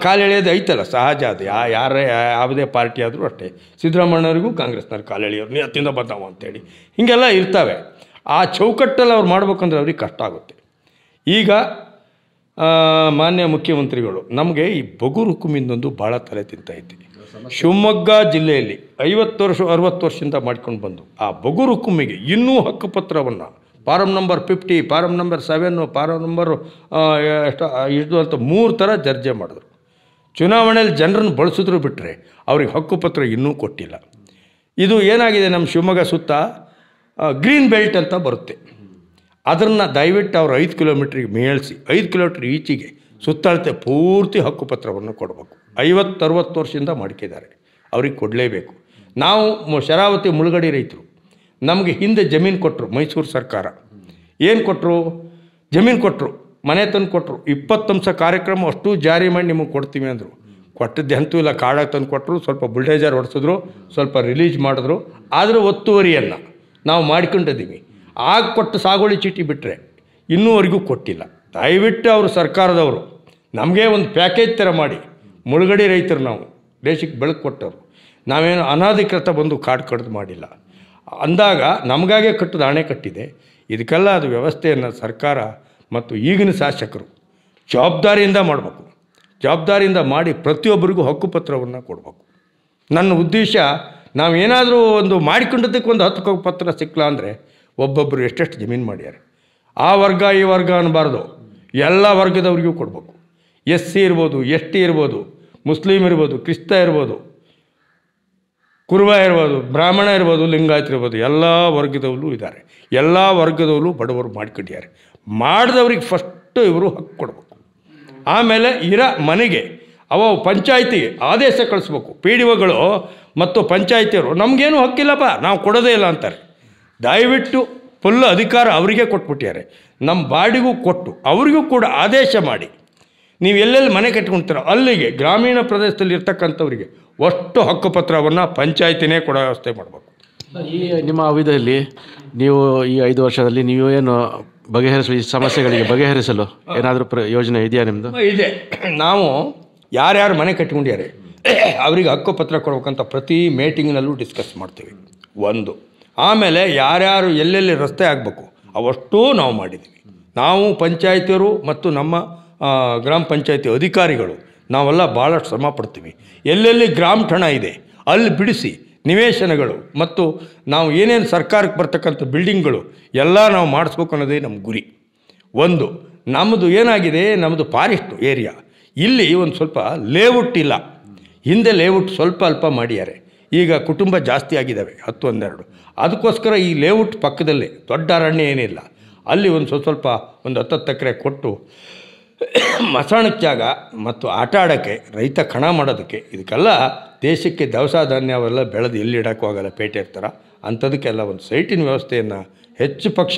ಕಾಲು ಎಳೆಯೋದು ಐತಲ್ಲ ಸಹಜ ಅದು ಯಾ ಯಾರೇ ಯಾವುದೇ ಪಾರ್ಟಿ ಆದರೂ ಅಷ್ಟೇ ಸಿದ್ದರಾಮಣ್ಣವ್ರಿಗೂ ಕಾಂಗ್ರೆಸ್ನವ್ರು ಕಾಲು ಎಳೆಯೋರು ನೀ ಅತ್ತಿಂದ ಬಂದಾವ ಅಂತೇಳಿ ಹೀಗೆಲ್ಲ ಇರ್ತವೆ ಆ ಚೌಕಟ್ಟಲ್ಲಿ ಅವ್ರು ಮಾಡ್ಬೇಕಂದ್ರೆ ಅವ್ರಿಗೆ ಕಷ್ಟ ಆಗುತ್ತೆ ಈಗ ಮಾನ್ಯ ಮುಖ್ಯಮಂತ್ರಿಗಳು ನಮಗೆ ಈ ರುಕುಮಿಂದೊಂದು ಭಾಳ ತಲೆ ಐತಿ ಶಿವಮೊಗ್ಗ ಜಿಲ್ಲೆಯಲ್ಲಿ ಐವತ್ತು ವರ್ಷ ಅರವತ್ತು ವರ್ಷದಿಂದ ಮಾಡ್ಕೊಂಡು ಬಂದು ಆ ರುಕುಮಿಗೆ ಇನ್ನೂ ಹಕ್ಕುಪತ್ರವನ್ನು form number fifty form number seven form number ಎಷ್ಟು ಇಷ್ಟು ಅಂತ ಮೂರು ಥರ ಜರ್ಜೆ ಮಾಡಿದ್ರು ಚುನಾವಣೆಯಲ್ಲಿ ಜನರನ್ನು ಬಳಸಿದ್ರು ಬಿಟ್ಟರೆ ಅವ್ರಿಗೆ ಹಕ್ಕುಪತ್ರ ಇನ್ನೂ ಕೊಟ್ಟಿಲ್ಲ ಇದು ಏನಾಗಿದೆ ನಮ್ಮ ಶಿವಮೊಗ್ಗ ಸುತ್ತ ಗ್ರೀನ್ ಬೆಲ್ಟ್ ಅಂತ ಬರುತ್ತೆ ಅದನ್ನು ದಯವಿಟ್ಟು ಅವರು ಐದು ಕಿಲೋಮೀಟ್ರಿಗೆ ಮೇಳಿಸಿ ಐದು ಕಿಲೋಮೀಟ್ರ್ ಈಚೆಗೆ ಸುತ್ತಳತೆ ಪೂರ್ತಿ ಹಕ್ಕುಪತ್ರವನ್ನು ಕೊಡಬೇಕು ಐವತ್ತರವತ್ತು ವರ್ಷದಿಂದ ಮಾಡ್ಕಿದ್ದಾರೆ ಅವ್ರಿಗೆ ಕೊಡಲೇಬೇಕು ನಾವು ಶರಾವತಿ ಮುಳುಗಡೆ ರೈತರು ನಮಗೆ ಹಿಂದೆ ಜಮೀನು ಕೊಟ್ಟರು ಮೈಸೂರು ಸರ್ಕಾರ ಏನು ಕೊಟ್ಟರು ಜಮೀನು ಕೊಟ್ಟರು ಮನೆ ತಂದು ಕೊಟ್ಟರು ಇಪ್ಪತ್ತಂಶ ಕಾರ್ಯಕ್ರಮ ಅಷ್ಟು ಜಾರಿ ಮಾಡಿ ನಿಮಗೆ ಕೊಡ್ತೀವಿ ಅಂದರು ಕೊಟ್ಟದ್ದು ಅಂತೂ ಇಲ್ಲ ಕಾಡಾಗಿ ತಂದು ಕೊಟ್ಟರು ಸ್ವಲ್ಪ ಬುಲ್ಡೇಜರ್ ಹೊಡೆಸಿದ್ರು ಸ್ವಲ್ಪ ರಿಲೀಸ್ ಮಾಡಿದ್ರು ಆದರೂ ಒತ್ತುವರಿಯನ್ನು ನಾವು ಮಾಡ್ಕೊಂಡಿದ್ದೀವಿ ಆಗ ಕೊಟ್ಟು ಸಾಗುವಳಿ ಚೀಟಿ ಬಿಟ್ಟರೆ ಇನ್ನೂವರೆಗೂ ಕೊಟ್ಟಿಲ್ಲ ದಯವಿಟ್ಟು ಅವರು ಸರ್ಕಾರದವರು ನಮಗೆ ಒಂದು ಪ್ಯಾಕೇಜ್ ಥರ ಮಾಡಿ ಮುಳುಗಡೆ ರೈತರು ನಾವು ದೇಶಕ್ಕೆ ಬೆಳಕು ಕೊಟ್ಟವರು ನಾವೇನು ಅನಾಧಿಕೃತ ಬಂದು ಕಾಡು ಕಡ್ದು ಮಾಡಿಲ್ಲ ಅಂದಾಗ ನಮಗಾಗೆ ಕಟ್ಟಿದ ಹಣೆ ಕಟ್ಟಿದೆ ಇದಕ್ಕೆಲ್ಲ ಅದು ವ್ಯವಸ್ಥೆಯನ್ನು ಸರ್ಕಾರ ಮತ್ತು ಈಗಿನ ಶಾಸಕರು ಜವಾಬ್ದಾರಿಯಿಂದ ಮಾಡಬೇಕು ಜವಾಬ್ದಾರಿಯಿಂದ ಮಾಡಿ ಪ್ರತಿಯೊಬ್ಬರಿಗೂ ಹಕ್ಕುಪತ್ರವನ್ನು ಕೊಡಬೇಕು ನನ್ನ ಉದ್ದೇಶ ನಾವೇನಾದರೂ ಒಂದು ಮಾಡಿಕೊಂಡದಕ್ಕೆ ಒಂದು ಹತ್ತು ಪತ್ರ ಸಿಕ್ಕಲ್ಲ ಅಂದರೆ ಒಬ್ಬೊಬ್ಬರು ಎಷ್ಟೆಷ್ಟು ಜಮೀನು ಮಾಡ್ಯಾರ ಆ ವರ್ಗ ಈ ವರ್ಗ ಅನ್ನಬಾರ್ದು ಎಲ್ಲ ವರ್ಗದವ್ರಿಗೂ ಕೊಡಬೇಕು ಎಸ್ ಸಿ ಇರ್ಬೋದು ಎಸ್ ಟಿ ಇರ್ಬೋದು ಮುಸ್ಲಿಮ್ ಇರ್ಬೋದು ಕ್ರಿಸ್ತ ಇರ್ಬೋದು ಕುರುಬ ಇರ್ಬೋದು ಬ್ರಾಹ್ಮಣ ಇರ್ಬೋದು ಲಿಂಗಾಯತ ಇರ್ಬೋದು ಎಲ್ಲ ವರ್ಗದವ್ರು ಇದ್ದಾರೆ ಎಲ್ಲ ವರ್ಗದವ್ರು ಬಡವರು ಮಾಡ್ಕೊಂಡಿದ್ದಾರೆ ಮಾಡಿದವ್ರಿಗೆ ಫಸ್ಟು ಇವರು ಹಕ್ಕು ಕೊಡಬೇಕು ಆಮೇಲೆ ಇರ ಮನೆಗೆ ಅವ ಪಂಚಾಯ್ತಿಗೆ ಆದೇಶ ಕಳಿಸ್ಬೇಕು ಪಿ ಡಿ ಒಗಳು ಮತ್ತು ಪಂಚಾಯಿತಿಯವರು ನಮಗೇನು ಹಕ್ಕಿಲ್ಲಪ್ಪ ನಾವು ಕೊಡೋದೇ ಇಲ್ಲ ಅಂತಾರೆ ದಯವಿಟ್ಟು ಫುಲ್ ಅಧಿಕಾರ ಅವರಿಗೆ ಕೊಟ್ಬಿಟ್ಟಿದ್ದಾರೆ ನಮ್ಮ ಬಾಡಿಗೂ ಕೊಟ್ಟು ಅವರಿಗೂ ಕೂಡ ಆದೇಶ ಮಾಡಿ ನೀವು ಎಲ್ಲೆಲ್ಲಿ ಮನೆ ಕಟ್ಕೊಳ್ತೀರೋ ಅಲ್ಲಿಗೆ ಗ್ರಾಮೀಣ ಪ್ರದೇಶದಲ್ಲಿ ಇರ್ತಕ್ಕಂಥವ್ರಿಗೆ ಅಷ್ಟು ಹಕ್ಕುಪತ್ರವನ್ನು ಪಂಚಾಯತಿನೇ ಕೊಡೋ ವ್ಯವಸ್ಥೆ ಮಾಡಬೇಕು ಈ ನಿಮ್ಮ ಅವಧಿಯಲ್ಲಿ ನೀವು ಈ ಐದು ವರ್ಷದಲ್ಲಿ ನೀವು ಏನು ಬಗೆಹರಿಸಲು ಈ ಸಮಸ್ಯೆಗಳಿಗೆ ಬಗೆಹರಿಸಲು ಏನಾದರೂ ಪ್ರ ಯೋಜನೆ ಇದೆಯಾ ನಿಮ್ಮದು ಇದೆ ನಾವು ಯಾರ್ಯಾರು ಮನೆ ಕಟ್ಕೊಂಡಿದ್ದಾರೆ ಅವರಿಗೆ ಹಕ್ಕುಪತ್ರ ಕೊಡ್ಬೇಕಂತ ಪ್ರತಿ ಮೀಟಿಂಗ್ನಲ್ಲೂ ಡಿಸ್ಕಸ್ ಮಾಡ್ತೀವಿ ಒಂದು ಆಮೇಲೆ ಯಾರ್ಯಾರು ಎಲ್ಲೆಲ್ಲಿ ರಸ್ತೆ ಆಗಬೇಕು ಅವಷ್ಟೂ ನಾವು ಮಾಡಿದ್ದೀವಿ ನಾವು ಪಂಚಾಯಿತಿಯರು ಮತ್ತು ನಮ್ಮ ಗ್ರಾಮ ಪಂಚಾಯತಿ ಅಧಿಕಾರಿಗಳು ನಾವೆಲ್ಲ ಭಾಳಷ್ಟು ಶ್ರಮ ಪಡ್ತೀವಿ ಎಲ್ಲೆಲ್ಲಿ ಗ್ರಾಮ ಠಣ ಇದೆ ಅಲ್ಲಿ ಬಿಡಿಸಿ ನಿವೇಶನಗಳು ಮತ್ತು ನಾವು ಏನೇನು ಸರ್ಕಾರಕ್ಕೆ ಬರ್ತಕ್ಕಂಥ ಬಿಲ್ಡಿಂಗ್ಗಳು ಎಲ್ಲ ನಾವು ಮಾಡಿಸ್ಬೇಕು ಅನ್ನೋದೇ ನಮ್ಮ ಗುರಿ ಒಂದು ನಮ್ಮದು ಏನಾಗಿದೆ ನಮ್ಮದು ಫಾರೆಸ್ಟು ಏರಿಯಾ ಇಲ್ಲಿ ಒಂದು ಸ್ವಲ್ಪ ಲೇಔಟ್ ಇಲ್ಲ ಹಿಂದೆ ಲೇಔಟ್ ಸ್ವಲ್ಪ ಅಲ್ಪ ಮಾಡಿದ್ದಾರೆ ಈಗ ಕುಟುಂಬ ಜಾಸ್ತಿ ಆಗಿದ್ದಾವೆ ಹತ್ತು ಒಂದೆರಡು ಅದಕ್ಕೋಸ್ಕರ ಈ ಲೇಔಟ್ ಪಕ್ಕದಲ್ಲಿ ದೊಡ್ಡ ಅರಣ್ಯ ಏನಿಲ್ಲ ಅಲ್ಲಿ ಒಂದು ಸ್ವಲ್ಪ ಸ್ವಲ್ಪ ಒಂದು ಹತ್ತು ಎಕರೆ ಕೊಟ್ಟು ಮಸಾಣಕ್ಕೆ ಜಾಗ ಮತ್ತು ಆಟ ಆಡೋಕ್ಕೆ ರೈತ ಕಣ ಮಾಡೋದಕ್ಕೆ ಇದಕ್ಕೆಲ್ಲ ದೇಶಕ್ಕೆ ದವಸ ಧಾನ್ಯ ಅವೆಲ್ಲ ಬೆಳೆದು ಎಲ್ಲಿ ಆಗಲ್ಲ ಪೇಟೆ ಇರ್ತಾರೆ ಅಂಥದಕ್ಕೆಲ್ಲ ಒಂದು ಸೈಟಿನ ವ್ಯವಸ್ಥೆಯನ್ನು ಹೆಚ್ಚು ಪಕ್ಷ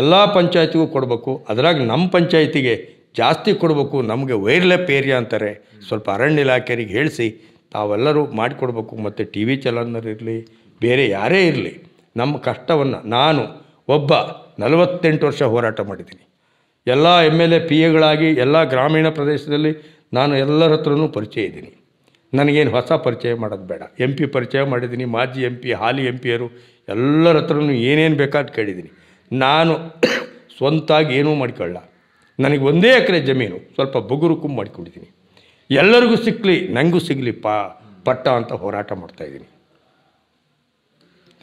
ಎಲ್ಲ ಪಂಚಾಯತಿಗೂ ಕೊಡಬೇಕು ಅದರಾಗ ನಮ್ಮ ಪಂಚಾಯತಿಗೆ ಜಾಸ್ತಿ ಕೊಡಬೇಕು ನಮಗೆ ವೈರ್ಲೆಪ್ ಏರಿಯಾ ಅಂತಾರೆ ಸ್ವಲ್ಪ ಅರಣ್ಯ ಇಲಾಖೆಯರಿಗೆ ಹೇಳಿಸಿ ತಾವೆಲ್ಲರೂ ಮಾಡಿಕೊಡ್ಬೇಕು ಮತ್ತು ಟಿ ವಿ ಇರಲಿ ಬೇರೆ ಯಾರೇ ಇರಲಿ ನಮ್ಮ ಕಷ್ಟವನ್ನು ನಾನು ಒಬ್ಬ ನಲವತ್ತೆಂಟು ವರ್ಷ ಹೋರಾಟ ಮಾಡಿದ್ದೀನಿ ಎಲ್ಲ ಎಮ್ ಎಲ್ ಎ ಪಿ ಎಗಳಾಗಿ ಎಲ್ಲ ಗ್ರಾಮೀಣ ಪ್ರದೇಶದಲ್ಲಿ ನಾನು ಎಲ್ಲರ ಹತ್ರನೂ ಪರಿಚಯ ಇದ್ದೀನಿ ನನಗೇನು ಹೊಸ ಪರಿಚಯ ಮಾಡೋದು ಬೇಡ ಎಂ ಪಿ ಪರಿಚಯ ಮಾಡಿದ್ದೀನಿ ಮಾಜಿ ಎಂ ಪಿ ಹಾಲಿ ಎಂ ಪಿಯರು ಎಲ್ಲರ ಹತ್ರನೂ ಏನೇನು ಬೇಕಾದ ಕೇಳಿದ್ದೀನಿ ನಾನು ಸ್ವಂತಾಗಿ ಏನೂ ಮಾಡಿಕೊಳ್ಳ ನನಗೆ ಒಂದೇ ಎಕರೆ ಜಮೀನು ಸ್ವಲ್ಪ ಬುಗುರು ಕುಂಬು ಮಾಡಿಕೊಂಡಿದ್ದೀನಿ ಎಲ್ಲರಿಗೂ ಸಿಕ್ಕಲಿ ನನಗೂ ಸಿಗಲಿ ಪಾ ಪಟ್ಟ ಅಂತ ಹೋರಾಟ ಮಾಡ್ತಾಯಿದ್ದೀನಿ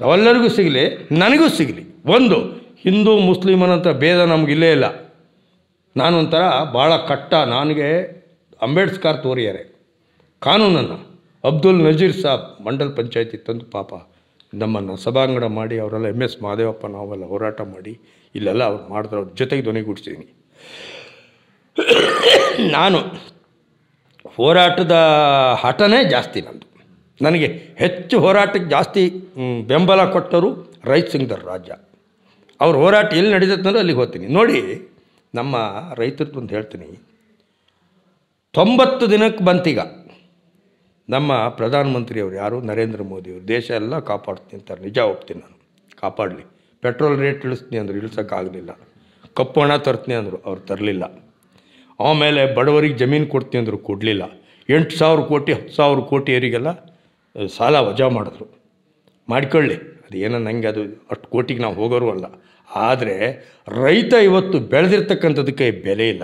ಅವೆಲ್ಲರಿಗೂ ಸಿಗಲಿ ನನಗೂ ಸಿಗಲಿ ಒಂದು ಹಿಂದೂ ಮುಸ್ಲಿಮನಂಥ ಭೇದ ನಮಗಿಲ್ಲೇ ಇಲ್ಲ ನಾನೊಂಥರ ಭಾಳ ಕಟ್ಟ ನನಗೆ ಅಂಬೇಡ್ಕರ್ ತೋರಿಯಾರೆ ಕಾನೂನನ್ನು ಅಬ್ದುಲ್ ನಜೀರ್ ಸಾಬ್ ಮಂಡಲ್ ಪಂಚಾಯತಿ ತಂದು ಪಾಪ ನಮ್ಮನ್ನು ಸಭಾಂಗಣ ಮಾಡಿ ಅವರೆಲ್ಲ ಎಮ್ ಎಸ್ ಮಹದೇವಪ್ಪ ನಾವೆಲ್ಲ ಹೋರಾಟ ಮಾಡಿ ಇಲ್ಲೆಲ್ಲ ಅವ್ರು ಮಾಡಿದ್ರೆ ಅವ್ರ ಜೊತೆಗೆ ಧ್ವನಿಗೂಡಿಸಿದ್ದೀನಿ ನಾನು ಹೋರಾಟದ ಹಠನೇ ಜಾಸ್ತಿ ನಂದು ನನಗೆ ಹೆಚ್ಚು ಹೋರಾಟಕ್ಕೆ ಜಾಸ್ತಿ ಬೆಂಬಲ ಕೊಟ್ಟರು ರೈತ ಸಿಂಗ್ದರ್ ರಾಜ್ಯ ಅವ್ರ ಹೋರಾಟ ಎಲ್ಲಿ ನಡೀತಂದ್ರೆ ಅಲ್ಲಿಗೆ ಹೋಗ್ತೀನಿ ನೋಡಿ ನಮ್ಮ ರೈತರದ್ದು ಒಂದು ಹೇಳ್ತೀನಿ ತೊಂಬತ್ತು ದಿನಕ್ಕೆ ಬಂತೀಗ ನಮ್ಮ ಪ್ರಧಾನಮಂತ್ರಿಯವರು ಯಾರು ನರೇಂದ್ರ ಮೋದಿಯವರು ದೇಶ ಎಲ್ಲ ಕಾಪಾಡ್ತೀನಿ ಅಂತಾರೆ ನಿಜ ಒಪ್ತೀನಿ ನಾನು ಕಾಪಾಡಲಿ ಪೆಟ್ರೋಲ್ ರೇಟ್ ಇಳಿಸ್ತೀನಿ ಅಂದರು ಇಳಿಸೋಕ್ಕಾಗಲಿಲ್ಲ ಕಪ್ಪು ಹಣ ತರ್ತೀನಿ ಅಂದರು ಅವ್ರು ತರಲಿಲ್ಲ ಆಮೇಲೆ ಬಡವರಿಗೆ ಜಮೀನು ಕೊಡ್ತೀನಿ ಅಂದರು ಕೊಡಲಿಲ್ಲ ಎಂಟು ಸಾವಿರ ಕೋಟಿ ಹತ್ತು ಸಾವಿರ ಕೋಟಿ ಅವರಿಗೆಲ್ಲ ಸಾಲ ವಜಾ ಮಾಡಿದ್ರು ಮಾಡಿಕೊಳ್ಳಿ ಏನೋ ನನಗೆ ಅದು ಅಷ್ಟು ಕೋಟಿಗೆ ನಾವು ಹೋಗೋರು ಅಲ್ಲ ಆದರೆ ರೈತ ಇವತ್ತು ಬೆಳೆದಿರ್ತಕ್ಕಂಥದಕ್ಕೆ ಬೆಲೆ ಇಲ್ಲ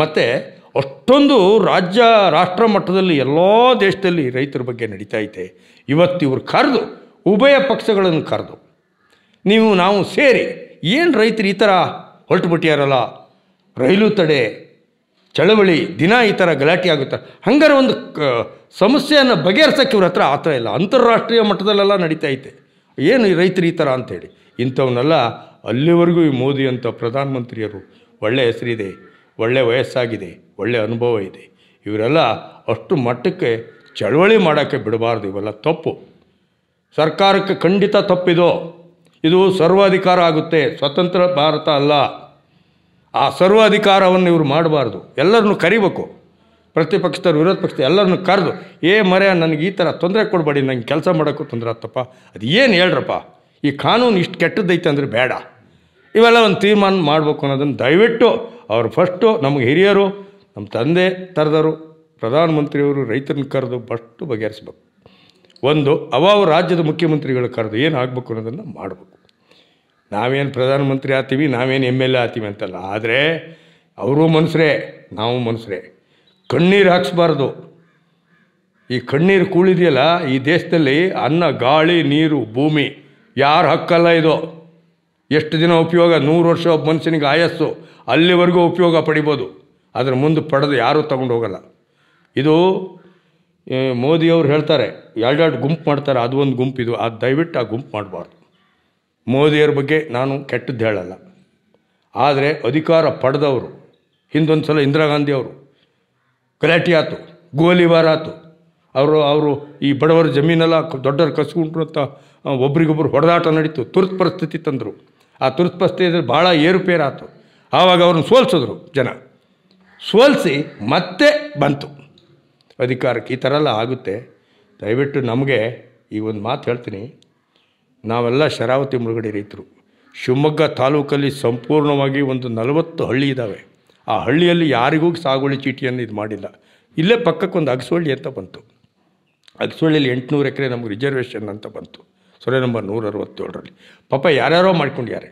ಮತ್ತು ಅಷ್ಟೊಂದು ರಾಜ್ಯ ರಾಷ್ಟ್ರ ಮಟ್ಟದಲ್ಲಿ ಎಲ್ಲ ದೇಶದಲ್ಲಿ ರೈತರ ಬಗ್ಗೆ ನಡೀತಾ ಐತೆ ಇವತ್ತು ಇವರು ಕರೆದು ಉಭಯ ಪಕ್ಷಗಳನ್ನು ಕರೆದು ನೀವು ನಾವು ಸೇರಿ ಏನು ರೈತರು ಈ ಥರ ಹೊರಟು ಬಿಟ್ಟಿಯಾರಲ್ಲ ರೈಲು ತಡೆ ಚಳವಳಿ ದಿನ ಈ ಥರ ಗಲಾಟೆ ಆಗುತ್ತೆ ಹಂಗಾರೆ ಒಂದು ಸಮಸ್ಯೆಯನ್ನು ಬಗೆಹರ್ಸೋಕ್ಕೆ ಇವ್ರ ಹತ್ರ ಆ ಥರ ಇಲ್ಲ ಅಂತಾರಾಷ್ಟ್ರೀಯ ಮಟ್ಟದಲ್ಲೆಲ್ಲ ನಡೀತಾ ಐತೆ ಏನು ಈ ರೈತರು ಈ ಥರ ಅಂಥೇಳಿ ಇಂಥವನ್ನೆಲ್ಲ ಅಲ್ಲಿವರೆಗೂ ಈ ಮೋದಿ ಅಂತ ಪ್ರಧಾನಮಂತ್ರಿಯರು ಒಳ್ಳೆಯ ಹೆಸರಿದೆ ಒಳ್ಳೆಯ ವಯಸ್ಸಾಗಿದೆ ಒಳ್ಳೆಯ ಅನುಭವ ಇದೆ ಇವರೆಲ್ಲ ಅಷ್ಟು ಮಟ್ಟಕ್ಕೆ ಚಳವಳಿ ಮಾಡೋಕ್ಕೆ ಬಿಡಬಾರ್ದು ಇವೆಲ್ಲ ತಪ್ಪು ಸರ್ಕಾರಕ್ಕೆ ಖಂಡಿತ ತಪ್ಪಿದೋ ಇದು ಸರ್ವಾಧಿಕಾರ ಆಗುತ್ತೆ ಸ್ವತಂತ್ರ ಭಾರತ ಅಲ್ಲ ಆ ಸರ್ವಾಧಿಕಾರವನ್ನು ಇವರು ಮಾಡಬಾರ್ದು ಎಲ್ಲರನ್ನು ಕರಿಬೇಕು ಪ್ರತಿಪಕ್ಷದವ್ರು ವಿರೋಧ ಪಕ್ಷದ ಎಲ್ಲರನ್ನು ಕರೆದು ಏ ಮರೆಯ ನನಗೆ ಈ ಥರ ತೊಂದರೆ ಕೊಡಬೇಡಿ ನಂಗೆ ಕೆಲಸ ಮಾಡೋಕ್ಕೂ ತೊಂದರೆ ಆಗ್ತಪ್ಪ ಅದು ಏನು ಹೇಳ್ರಪ್ಪ ಈ ಕಾನೂನು ಇಷ್ಟು ಕೆಟ್ಟದ್ದೈತೆ ಅಂದರೆ ಬೇಡ ಇವೆಲ್ಲ ಒಂದು ತೀರ್ಮಾನ ಮಾಡಬೇಕು ಅನ್ನೋದನ್ನು ದಯವಿಟ್ಟು ಅವರು ಫಸ್ಟು ನಮಗೆ ಹಿರಿಯರು ನಮ್ಮ ತಂದೆ ಥರದವರು ಪ್ರಧಾನಮಂತ್ರಿಯವರು ರೈತರನ್ನು ಕರೆದು ಬಷ್ಟು ಬಗೆಹರಿಸ್ಬೇಕು ಒಂದು ಅವಾವ ರಾಜ್ಯದ ಮುಖ್ಯಮಂತ್ರಿಗಳು ಕರೆದು ಏನು ಆಗಬೇಕು ಅನ್ನೋದನ್ನು ಮಾಡಬೇಕು ನಾವೇನು ಪ್ರಧಾನಮಂತ್ರಿ ಆತೀವಿ ನಾವೇನು ಎಮ್ ಎಲ್ ಎ ಆತೀವಿ ಅಂತಲ್ಲ ಆದರೆ ಅವರು ಮನುಷ್ಯರೇ ನಾವು ಮನುಷ್ಯರೇ ಕಣ್ಣೀರು ಹಾಕ್ಸ್ಬಾರ್ದು ಈ ಕಣ್ಣೀರು ಕೂಳಿದೆಯಲ್ಲ ಈ ದೇಶದಲ್ಲಿ ಅನ್ನ ಗಾಳಿ ನೀರು ಭೂಮಿ ಯಾರು ಹಕ್ಕಲ್ಲ ಇದು ಎಷ್ಟು ದಿನ ಉಪಯೋಗ ನೂರು ವರ್ಷ ಒಬ್ಬ ಮನುಷ್ಯನಿಗೆ ಆಯಸ್ಸು ಅಲ್ಲಿವರೆಗೂ ಉಪಯೋಗ ಪಡಿಬೋದು ಅದರ ಮುಂದೆ ಪಡೆದು ಯಾರೂ ತಗೊಂಡು ಹೋಗಲ್ಲ ಇದು ಮೋದಿಯವರು ಹೇಳ್ತಾರೆ ಎರಡೆರಡು ಗುಂಪು ಮಾಡ್ತಾರೆ ಅದು ಒಂದು ಇದು ಅದು ದಯವಿಟ್ಟು ಆ ಗುಂಪು ಮಾಡಬಾರ್ದು ಮೋದಿಯವ್ರ ಬಗ್ಗೆ ನಾನು ಕೆಟ್ಟದ್ದು ಹೇಳಲ್ಲ ಆದರೆ ಅಧಿಕಾರ ಪಡೆದವರು ಹಿಂದೊಂದು ಸಲ ಇಂದಿರಾ ಗಾಂಧಿ ಅವರು ಗಲಾಟೆ ಆಯಿತು ಗೋಲಿಬಾರ್ ಆಯಿತು ಅವರು ಅವರು ಈ ಬಡವರ ಜಮೀನೆಲ್ಲ ದೊಡ್ಡವರು ಕಸ್ಕೊಂಡ್ರು ಅಂತ ಹೊಡೆದಾಟ ನಡೀತು ತುರ್ತು ಪರಿಸ್ಥಿತಿ ತಂದರು ಆ ತುರ್ತು ಪರಿಸ್ಥಿತಿಯಲ್ಲಿ ಭಾಳ ಏರುಪೇರಾಯಿತು ಆವಾಗ ಅವ್ರನ್ನ ಸೋಲ್ಸಿದ್ರು ಜನ ಸೋಲಿಸಿ ಮತ್ತೆ ಬಂತು ಅಧಿಕಾರಕ್ಕೆ ಈ ಥರ ಎಲ್ಲ ಆಗುತ್ತೆ ದಯವಿಟ್ಟು ನಮಗೆ ಈ ಒಂದು ಮಾತು ಹೇಳ್ತೀನಿ ನಾವೆಲ್ಲ ಶರಾವತಿ ಮುಳುಗಡೆ ರೈತರು ಶಿವಮೊಗ್ಗ ತಾಲೂಕಲ್ಲಿ ಸಂಪೂರ್ಣವಾಗಿ ಒಂದು ನಲವತ್ತು ಹಳ್ಳಿ ಇದ್ದಾವೆ ಆ ಹಳ್ಳಿಯಲ್ಲಿ ಯಾರಿಗೂ ಸಾಗುವಳಿ ಚೀಟಿಯನ್ನು ಇದು ಮಾಡಿಲ್ಲ ಇಲ್ಲೇ ಪಕ್ಕಕ್ಕೆ ಒಂದು ಅಗಸೊಳ್ಳಿ ಅಂತ ಬಂತು ಅಗಸೊಳ್ಳಿಯಲ್ಲಿ ಎಂಟುನೂರು ಎಕರೆ ನಮಗೆ ರಿಸರ್ವೇಷನ್ ಅಂತ ಬಂತು ಸೊರೆ ನಂಬರ್ ನೂರ ಅರವತ್ತೇಳರಲ್ಲಿ ಪಾಪ ಯಾರ್ಯಾರೋ ಮಾಡ್ಕೊಂಡಿದ್ದಾರೆ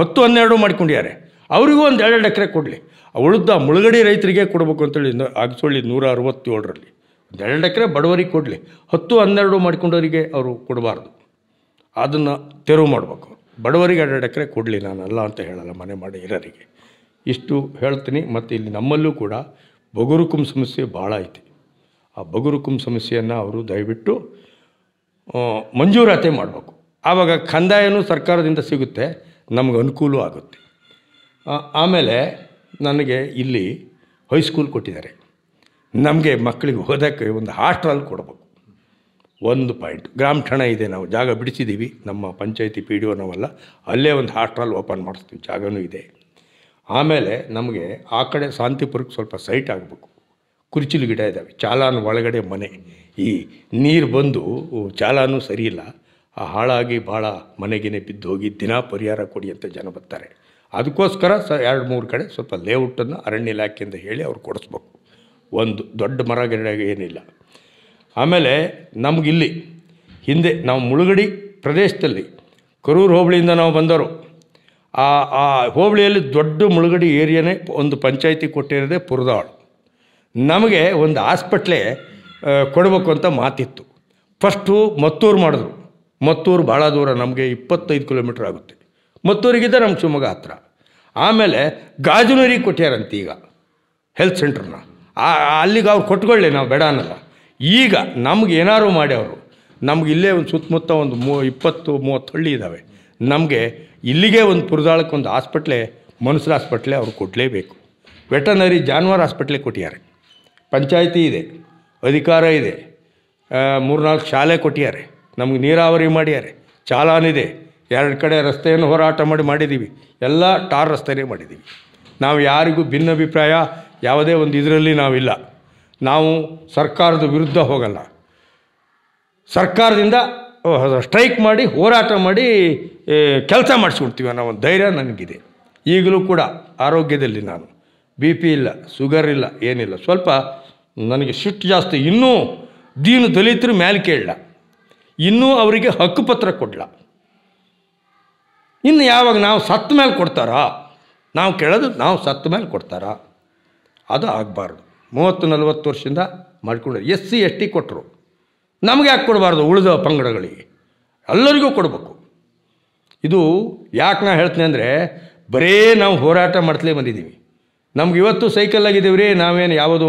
ಹತ್ತು ಹನ್ನೆರಡು ಮಾಡ್ಕೊಂಡಿದ್ದಾರೆ ಅವರಿಗೂ ಒಂದು ಎರಡು ಎಕರೆ ಕೊಡಲಿ ಉಳಿದ ಮುಳುಗಡೆ ರೈತರಿಗೆ ಕೊಡಬೇಕು ಅಂತೇಳಿ ಅಗಸೊಳ್ಳಿ ನೂರ ಅರವತ್ತೇಳರಲ್ಲಿ ಒಂದು ಎರಡು ಎಕರೆ ಬಡವರಿಗೆ ಕೊಡಲಿ ಹತ್ತು ಹನ್ನೆರಡು ಮಾಡ್ಕೊಂಡವರಿಗೆ ಅವರು ಕೊಡಬಾರ್ದು ಅದನ್ನು ತೆರವು ಮಾಡಬೇಕು ಬಡವರಿಗೆ ಎರಡು ಎಕರೆ ಕೊಡಲಿ ನಾನಲ್ಲ ಅಂತ ಹೇಳಲ್ಲ ಮನೆ ಮಾಡಿ ಇರೋರಿಗೆ ಇಷ್ಟು ಹೇಳ್ತೀನಿ ಮತ್ತು ಇಲ್ಲಿ ನಮ್ಮಲ್ಲೂ ಕೂಡ ಬಗುರುಕುಂ ಸಮಸ್ಯೆ ಭಾಳ ಐತಿ ಆ ಬಗುರುಕುಂ ಸಮಸ್ಯೆಯನ್ನು ಅವರು ದಯವಿಟ್ಟು ಮಂಜೂರಾತಿ ಮಾಡಬೇಕು ಆವಾಗ ಕಂದಾಯನೂ ಸರ್ಕಾರದಿಂದ ಸಿಗುತ್ತೆ ನಮಗೆ ಅನುಕೂಲ ಆಗುತ್ತೆ ಆಮೇಲೆ ನನಗೆ ಇಲ್ಲಿ ಹೈಸ್ಕೂಲ್ ಕೊಟ್ಟಿದ್ದಾರೆ ನಮಗೆ ಮಕ್ಕಳಿಗೆ ಓದೋಕ್ಕೆ ಒಂದು ಹಾಸ್ಟೆಲ್ ಕೊಡಬೇಕು ಒಂದು ಪಾಯಿಂಟ್ ಗ್ರಾಮ ಠಾಣ ಇದೆ ನಾವು ಜಾಗ ಬಿಡಿಸಿದ್ದೀವಿ ನಮ್ಮ ಪಂಚಾಯತಿ ಪಿ ಡಿ ಒ ನಾವೆಲ್ಲ ಅಲ್ಲೇ ಒಂದು ಹಾಸ್ಟೆಲ್ ಓಪನ್ ಮಾಡಿಸ್ತೀವಿ ಜಾಗವೂ ಇದೆ ಆಮೇಲೆ ನಮಗೆ ಆ ಕಡೆ ಶಾಂತಿಪುರಕ್ಕೆ ಸ್ವಲ್ಪ ಸೈಟ್ ಆಗಬೇಕು ಕುರ್ಚಿಲು ಗಿಡ ಇದ್ದಾವೆ ಚಾಲಾನ್ ಒಳಗಡೆ ಮನೆ ಈ ನೀರು ಬಂದು ಚಾಲಾನು ಸರಿಯಿಲ್ಲ ಆ ಹಾಳಾಗಿ ಭಾಳ ಮನೆಗಿನೇ ಬಿದ್ದು ಹೋಗಿ ದಿನ ಪರಿಹಾರ ಕೊಡಿ ಅಂತ ಜನ ಬರ್ತಾರೆ ಅದಕ್ಕೋಸ್ಕರ ಸ ಎರಡು ಮೂರು ಕಡೆ ಸ್ವಲ್ಪ ಲೇಔಟನ್ನು ಅರಣ್ಯ ಇಲಾಖೆಯಿಂದ ಹೇಳಿ ಅವ್ರು ಕೊಡಿಸ್ಬೇಕು ಒಂದು ದೊಡ್ಡ ಮರ ಗಿಡ ಏನಿಲ್ಲ ಆಮೇಲೆ ನಮಗಿಲ್ಲಿ ಹಿಂದೆ ನಾವು ಮುಳುಗಡಿ ಪ್ರದೇಶದಲ್ಲಿ ಕರೂರು ಹೋಬಳಿಯಿಂದ ನಾವು ಬಂದರು ಆ ಆ ಹೋಬಳಿಯಲ್ಲಿ ದೊಡ್ಡ ಮುಳುಗಡಿ ಏರಿಯಾನೇ ಒಂದು ಪಂಚಾಯಿತಿ ಕೊಟ್ಟಿರೋದೆ ಪುರದಾಳು ನಮಗೆ ಒಂದು ಆಸ್ಪೆಟ್ಲೆ ಕೊಡಬೇಕು ಅಂತ ಮಾತಿತ್ತು ಫಸ್ಟು ಮತ್ತೂರು ಮಾಡಿದ್ರು ಮತ್ತೂರು ಭಾಳ ದೂರ ನಮಗೆ ಇಪ್ಪತ್ತೈದು ಕಿಲೋಮೀಟ್ರ್ ಆಗುತ್ತೆ ಮತ್ತೂರಿಗಿದ್ದ ನಮ್ಮ ಶಿವಮೊಗ್ಗ ಹತ್ರ ಆಮೇಲೆ ಗಾಜನೂರಿಗೆ ಕೊಟ್ಟಿಯಾರಂತೀಗ ಈಗ ಹೆಲ್ತ್ ಸೆಂಟ್ರನ್ನ ಅಲ್ಲಿಗೆ ಅವ್ರು ಕೊಟ್ಕೊಳ್ಳಿ ನಾವು ಬೇಡ ಅನ್ನಲ್ಲ ಈಗ ನಮ್ಗೆ ಏನಾರು ಮಾಡ್ಯವರು ನಮ್ಗೆ ಇಲ್ಲೇ ಒಂದು ಸುತ್ತಮುತ್ತ ಒಂದು ಮೂ ಇಪ್ಪತ್ತು ಮೂವತ್ತು ಹಳ್ಳಿ ಇದ್ದಾವೆ ನಮಗೆ ಇಲ್ಲಿಗೆ ಒಂದು ಪುರದಾಳಕ್ಕೆ ಒಂದು ಆಸ್ಪಟ್ಲೆ ಮನುಷ್ಯರ ಹಾಸ್ಪಿಟ್ಲೇ ಅವ್ರು ಕೊಡಲೇಬೇಕು ವೆಟನರಿ ಜಾನುವಾರು ಆಸ್ಪಟ್ಲೆ ಕೊಟ್ಟಿದ್ದಾರೆ ಪಂಚಾಯಿತಿ ಇದೆ ಅಧಿಕಾರ ಇದೆ ಮೂರ್ನಾಲ್ಕು ಶಾಲೆ ಕೊಟ್ಟಿದ್ದಾರೆ ನಮ್ಗೆ ನೀರಾವರಿ ಮಾಡಿದ್ದಾರೆ ಚಾಲಾನಿದೆ ಎರಡು ಕಡೆ ರಸ್ತೆಯನ್ನು ಹೋರಾಟ ಮಾಡಿ ಮಾಡಿದ್ದೀವಿ ಎಲ್ಲ ಟಾರ್ ರಸ್ತೆನೇ ಮಾಡಿದ್ದೀವಿ ನಾವು ಯಾರಿಗೂ ಭಿನ್ನಾಭಿಪ್ರಾಯ ಯಾವುದೇ ಒಂದು ಇದರಲ್ಲಿ ನಾವಿಲ್ಲ ನಾವು ಸರ್ಕಾರದ ವಿರುದ್ಧ ಹೋಗಲ್ಲ ಸರ್ಕಾರದಿಂದ ಸ್ಟ್ರೈಕ್ ಮಾಡಿ ಹೋರಾಟ ಮಾಡಿ ಕೆಲಸ ಮಾಡಿಸ್ಕೊಡ್ತೀವಿ ಅನ್ನೋ ಒಂದು ಧೈರ್ಯ ನನಗಿದೆ ಈಗಲೂ ಕೂಡ ಆರೋಗ್ಯದಲ್ಲಿ ನಾನು ಬಿ ಪಿ ಇಲ್ಲ ಶುಗರ್ ಇಲ್ಲ ಏನಿಲ್ಲ ಸ್ವಲ್ಪ ನನಗೆ ಶಿಟ್ ಜಾಸ್ತಿ ಇನ್ನೂ ದೀನು ದಲಿತರು ಮೇಲೆ ಕೇಳಲ್ಲ ಇನ್ನೂ ಅವರಿಗೆ ಹಕ್ಕುಪತ್ರ ಕೊಡಲ ಇನ್ನು ಯಾವಾಗ ನಾವು ಸತ್ತ ಮೇಲೆ ಕೊಡ್ತಾರಾ ನಾವು ಕೇಳೋದು ನಾವು ಸತ್ತ ಮೇಲೆ ಕೊಡ್ತಾರಾ ಅದು ಆಗಬಾರ್ದು ಮೂವತ್ತು ನಲವತ್ತು ವರ್ಷದಿಂದ ಮಾಡ್ಕೊಂಡ್ರು ಎಸ್ ಸಿ ಎಸ್ ಟಿ ಕೊಟ್ಟರು ನಮಗೆ ಯಾಕೆ ಕೊಡಬಾರ್ದು ಉಳಿದ ಪಂಗಡಗಳಿಗೆ ಎಲ್ಲರಿಗೂ ಕೊಡಬೇಕು ಇದು ಯಾಕೆ ನಾ ಹೇಳ್ತೀನಿ ಅಂದರೆ ಬರೇ ನಾವು ಹೋರಾಟ ಮಾಡ್ತಲೇ ಬಂದಿದ್ದೀವಿ ನಮ್ಗೆ ಇವತ್ತು ಸೈಕಲ್ ಆಗಿದ್ದೀವಿ ರೀ ನಾವೇನು ಯಾವುದು